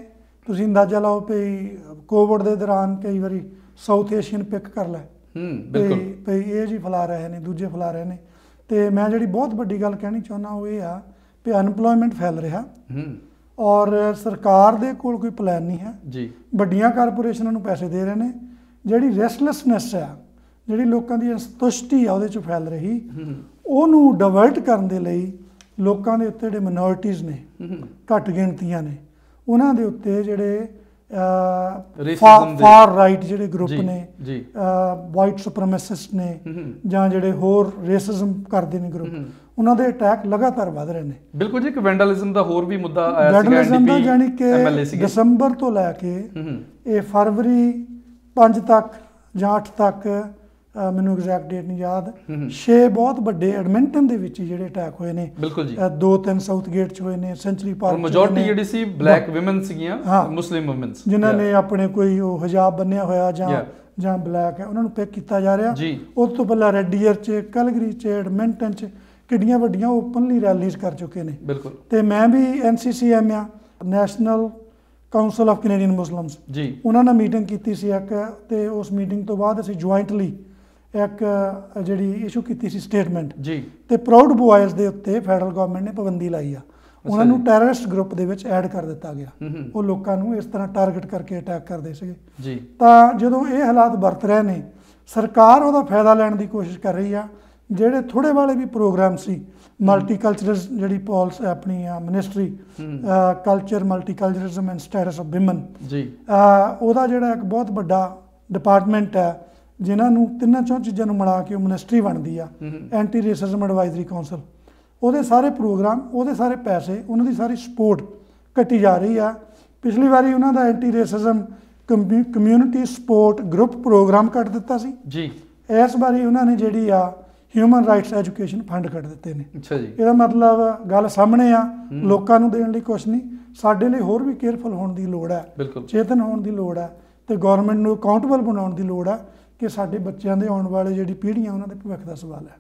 ਤੁਸੀਂ ਅੰਦਾਜ਼ਾ ਲਾਓ ਪਈ ਕੋਵਿਡ ਦੇ ਦੌਰਾਨ ਕਈ ਵਾਰੀ ਸਾਊਥ ਏਸ਼ੀਅਨ ਪਿਕ ਕਰ ਲੈ ਹੂੰ ਬਿਲਕੁਲ ਭਈ ਇਹ ਜੀ ਫਲਾ ਰਹੇ ਨੇ ਦੂਜੇ ਫਲਾ ਰਹੇ ਨੇ ਤੇ ਮੈਂ ਜਿਹੜੀ ਬਹੁਤ ਵੱਡੀ ਗੱਲ ਕਹਿਣੀ ਚਾਹੁੰਦਾ ਉਹ ਇਹ ਆ ਕਿ ਅਨਪਲੋਇਮੈਂਟ ਫੈਲ ਰਿਹਾ ਹੂੰ ਔਰ ਸਰਕਾਰ ਦੇ ਕੋਲ ਕੋਈ ਪਲਾਨ ਨਹੀਂ ਹੈ ਜੀ ਵੱਡੀਆਂ ਕਾਰਪੋਰੇਸ਼ਨਾਂ ਨੂੰ ਪੈਸੇ ਦੇ ਰਹੇ ਨੇ ਜਿਹੜੀ ਰੈਸਟਲੈਸਨੈਸ ਆ ਜਿਹੜੀ ਲੋਕਾਂ ਦੀ ਅਸੰਤੁਸ਼ਟੀ ਆ ਉਹਦੇ ਚ ਫੈਲ ਰਹੀ ਉਹਨੂੰ ਡਾਇਵਰਟ ਕਰਨ ਦੇ ਲਈ ਲੋਕਾਂ ਦੇ ਉੱਤੇ ਜਿਹੜੇ ਮਿਨੋਰਟੀਜ਼ ਨੇ ਘੱਟ ਗਿਣਤੀਆਂ ਨੇ ਉਹਨਾਂ ਦੇ ਉੱਤੇ ਜਿਹੜੇ ਫਾਰ ਰਾਈਟ ਜਿਹੜੇ ਗਰੁੱਪ ਨੇ ਵਾਈਟ ਸੁਪਰਮੈਸਿਸਟ ਨੇ ਜਾਂ ਜਿਹੜੇ ਹੋਰ ਰੇਸਿਜ਼ਮ ਕਰਦੇ ਨੇ ਗਰੁੱਪ ਉਹਨਾਂ ਦੇ ਅਟੈਕ ਲਗਾਤਾਰ ਵਧ ਰਹੇ ਨੇ ਬਿਲਕੁਲ ਜੀ ਇੱਕ ਵੈਂਡਲਿਜ਼ਮ ਦਾ ਹੋਰ ਵੀ ਮੁੱਦਾ ਆਇਆ ਸੀ ਵੈਂਡਲਿਜ਼ਮ ਦਾ ਜਾਨੀ ਕਿ ਦਸੰਬਰ ਤੋਂ ਲੈ ਕੇ ਇਹ ਫਰਵਰੀ 5 ਤੱਕ ਜਾਂ 8 ਤੱਕ ਮੈਨੂੰ ਐਗਜ਼ੈਕਟ ਡੇਟ ਨਹੀਂ ਯਾਦ 6 ਬਹੁਤ ਵੱਡੇ ਐਡਮਿੰਟਨ ਦੇ ਵਿੱਚ ਜਿਹੜੇ ਅਟੈਕ ਹੋਏ ਨੇ ਬਿਲਕੁਲ ਜੀ ਦੋ ਤਿੰਨ ਸਾਊਥ ਗੇਟ 'ਚ ਹੋਏ ਨੇ ਸੈਂਚਰੀ ਪਾਰਕ ਮੈਜੋਰਟੀ ਜਿਹੜੀ ਸੀ ਬਲੈਕ ਔਮਨ ਸੀਗੀਆਂ ਮੁਸਲਿਮ ਔਮਨ ਜਿਨ੍ਹਾਂ ਨੇ ਆਪਣੇ ਕੋਈ ਉਹ ਹਿਜਾਬ ਬੰਨਿਆ ਹੋਇਆ ਜਾਂ ਜਾਂ ਬਲੈਕ ਹੈ ਉਹਨਾਂ ਨੂੰ ਪਿਕ ਕੀਤਾ ਜਾ ਰਿਹਾ ਉਸ ਤੋਂ ਪਹਿਲਾਂ ਰੈਡੀਅਰ 'ਚ ਕਲਗਰੀ 'ਚ ਐਡਮਿੰਟਨ 'ਚ ਕਿੰਨੀਆਂ ਵੱਡੀਆਂ ਓਪਨਲੀ ਰੈਲੀਜ਼ ਕਰ ਚੁੱਕੇ ਨੇ ਬਿਲਕੁਲ ਤੇ ਮੈਂ ਵੀ ਐਨਸੀਸੀਐਮ ਆ national council of Canadian Muslims ਜੀ ਉਹਨਾਂ ਨਾਲ ਮੀਟਿੰਗ ਕੀਤੀ ਸੀ ਇੱਕ ਤੇ ਉਸ ਮੀਟਿੰਗ ਤੋਂ ਬਾਅਦ ਅਸੀਂ ਜੁਆਇੰਟਲੀ ਇੱਕ ਜਿਹੜੀ ਇਸ਼ੂ ਕੀਤੀ ਸੀ ਸਟੇਟਮੈਂਟ ਜੀ ਤੇ ਪ੍ਰਾਊਡ ਬੋਇਜ਼ ਦੇ ਉੱਤੇ ਫੈਡਰਲ ਗਵਰਨਮੈਂਟ ਨੇ ਪਾਬੰਦੀ ਲਾਈ ਆ ਉਹਨਾਂ ਨੂੰ ਟੈਰਰਿਸਟ ਗਰੁੱਪ ਦੇ ਵਿੱਚ ਐਡ ਕਰ ਦਿੱਤਾ ਗਿਆ ਉਹ ਲੋਕਾਂ ਨੂੰ ਇਸ ਤਰ੍ਹਾਂ ਟਾਰਗੇਟ ਕਰਕੇ ਅਟੈਕ ਕਰਦੇ ਸੀਗੇ ਜੀ ਤਾਂ ਜਦੋਂ ਇਹ ਹਾਲਾਤ ਵਰਤ ਰਹੇ ਨੇ ਸਰਕਾਰ ਉਹਦਾ ਫਾਇਦਾ ਲੈਣ ਦੀ ਕੋਸ਼ਿਸ਼ ਕਰ ਰਹੀ ਆ ਜਿਹੜੇ ਥੋੜੇ ਵਾਲੇ ਵੀ ਪ੍ਰੋਗਰਾਮ ਸੀ ਮਲਟੀਕਲਚਰਲ ਜਿਹੜੀ ਪਾਲਸ ਆਪਣੀ ਆ ministry culture multiculturalism and status of women ਜੀ ਉਹਦਾ ਜਿਹੜਾ ਇੱਕ ਬਹੁਤ ਵੱਡਾ ਡਿਪਾਰਟਮੈਂਟ ਹੈ ਜਿਨ੍ਹਾਂ ਨੂੰ ਤਿੰਨਾਂ ਚੋਂ ਚੀਜ਼ਾਂ ਨੂੰ ਮਿਲਾ ਕੇ ਉਹ ਮਿਨਿਸਟਰੀ ਬਣਦੀ ਆ ਐਂਟੀ ਰੇਸਿਜ਼ਮ ਐਡਵਾਈਜ਼ਰੀ ਕਾਉਂਸਲ ਉਹਦੇ ਸਾਰੇ ਪ੍ਰੋਗਰਾਮ ਉਹਦੇ ਸਾਰੇ ਪੈਸੇ ਉਹਨਾਂ ਦੀ ਸਾਰੀ ਸਪੋਰਟ ਕੱਟੀ ਜਾ ਰਹੀ ਆ ਪਿਛਲੀ ਵਾਰੀ ਉਹਨਾਂ ਦਾ anti racism community support group program cut ਦਿੱਤਾ ਸੀ ਜੀ ਇਸ ਵਾਰੀ ਉਹਨਾਂ ਨੇ ਜਿਹੜੀ ਆ ਹਿਊਮਨ ਰਾਈਟਸ ਐਜੂਕੇਸ਼ਨ ਫੰਡ ਕੱਢ ਦਿੱਤੇ ਨੇ ਅੱਛਾ ਜੀ ਇਹਦਾ ਮਤਲਬ ਗੱਲ ਸਾਹਮਣੇ ਆ ਲੋਕਾਂ ਨੂੰ ਦੇਣ ਲਈ ਕੁਝ ਨਹੀਂ ਸਾਡੇ ਲਈ ਹੋਰ ਵੀ ਕੇਅਰਫੁਲ ਹੋਣ ਦੀ ਲੋੜ ਹੈ ਚੇਤਨ ਹੋਣ ਦੀ ਲੋੜ ਹੈ ਤੇ ਗਵਰਨਮੈਂਟ ਨੂੰ ਅਕਾਊਂਟੇਬਲ ਬਣਾਉਣ ਦੀ ਲੋੜ ਹੈ ਕਿ ਸਾਡੇ ਬੱਚਿਆਂ ਦੇ ਆਉਣ ਵਾਲੇ ਜਿਹੜੀ ਪੀੜ੍ਹੀਆਂ ਉਹਨਾਂ ਦੇ ਭਵਿੱਖ ਦਾ ਸਵਾਲ ਹੈ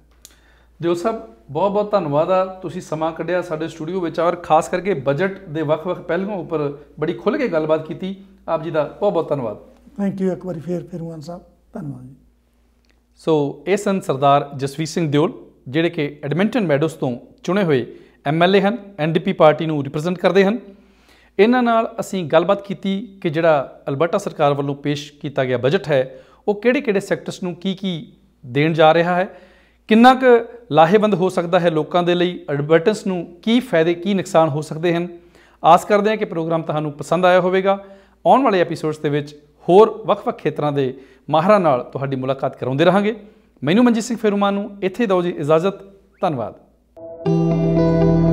ਦਿਓ ਸਾਹਿਬ ਬਹੁਤ ਬਹੁਤ ਧੰਨਵਾਦ ਆ ਤੁਸੀਂ ਸਮਾਂ ਕੱਢਿਆ ਸਾਡੇ ਸਟੂਡੀਓ ਵਿੱਚ ਔਰ ਖਾਸ ਕਰਕੇ ਬਜਟ ਦੇ ਵੱਖ-ਵੱਖ ਪਹਿਲੂਆਂ ਉੱਪਰ ਬੜੀ ਖੁੱਲ੍ਹ ਕੇ ਗੱਲਬਾਤ ਕੀਤੀ ਆਪ ਜੀ ਦਾ ਬਹੁਤ ਬਹੁਤ ਧੰਨਵਾਦ ਥੈਂਕ ਯੂ ਇੱਕ ਵਾਰੀ ਫੇਰ ਫੇਰੂਆਨ ਸਾਹਿਬ ਧੰਨਵਾਦ ਜੀ ਸੋ ਇਹ ਸਰਦਾਰ ਜਸਵੀਰ ਸਿੰਘ ਦਿਓਲ ਜਿਹੜੇ ਕਿ ਐਡਮਿੰਟਨ ਮੈਡੋਸ ਤੋਂ ਚੁਣੇ ਹੋਏ ਐਮਐਲਏ ਹਨ ਐਨਡੀਪੀ ਪਾਰਟੀ ਨੂੰ ਰਿਪਰੈਜ਼ੈਂਟ ਕਰਦੇ ਹਨ ਇਹਨਾਂ ਨਾਲ ਅਸੀਂ ਗੱਲਬਾਤ ਕੀਤੀ ਕਿ ਜਿਹੜਾ ਅਲਬਰਟਾ ਸਰਕਾਰ ਵੱਲੋਂ ਪੇਸ਼ ਕੀਤਾ ਗਿਆ ਬਜਟ ਹੈ ਉਹ ਕਿਹੜੇ ਕਿਹੜੇ ਸੈਕਟਰਸ ਨੂੰ ਕੀ ਕੀ ਦੇਣ ਜਾ ਰਿਹਾ ਹੈ ਕਿੰਨਾ ਕੁ ਲਾਹੇਵੰਦ ਹੋ ਸਕਦਾ ਹੈ ਲੋਕਾਂ ਦੇ ਲਈ ਐਡਵਰਟੈਂਸ ਨੂੰ ਕੀ ਫਾਇਦੇ ਕੀ ਨੁਕਸਾਨ ਹੋ ਸਕਦੇ ਹਨ ਆਸ ਕਰਦੇ ਹਾਂ ਕਿ ਪ੍ਰੋਗਰਾਮ ਤੁਹਾਨੂੰ ਪਸੰਦ ਆਇਆ ਹੋਵੇਗਾ ਆਉਣ ਵਾਲੇ ਐਪੀਸੋਡਸ ਦੇ ਵਿੱਚ ਹੋਰ ਵੱਖ-ਵੱਖ ਖੇਤਰਾਂ ਦੇ ਮਾਹਰਾਂ ਨਾਲ ਤੁਹਾਡੀ ਮੁਲਾਕਾਤ ਕਰਾਉਂਦੇ ਰਹਾਂਗੇ ਮੈਨੂੰ ਮਨਜੀਤ ਸਿੰਘ ਫੇਰੂਮਾਨ ਨੂੰ ਇੱਥੇ ਦਿਓ ਜੀ ਇਜਾਜ਼ਤ ਧੰਨਵਾਦ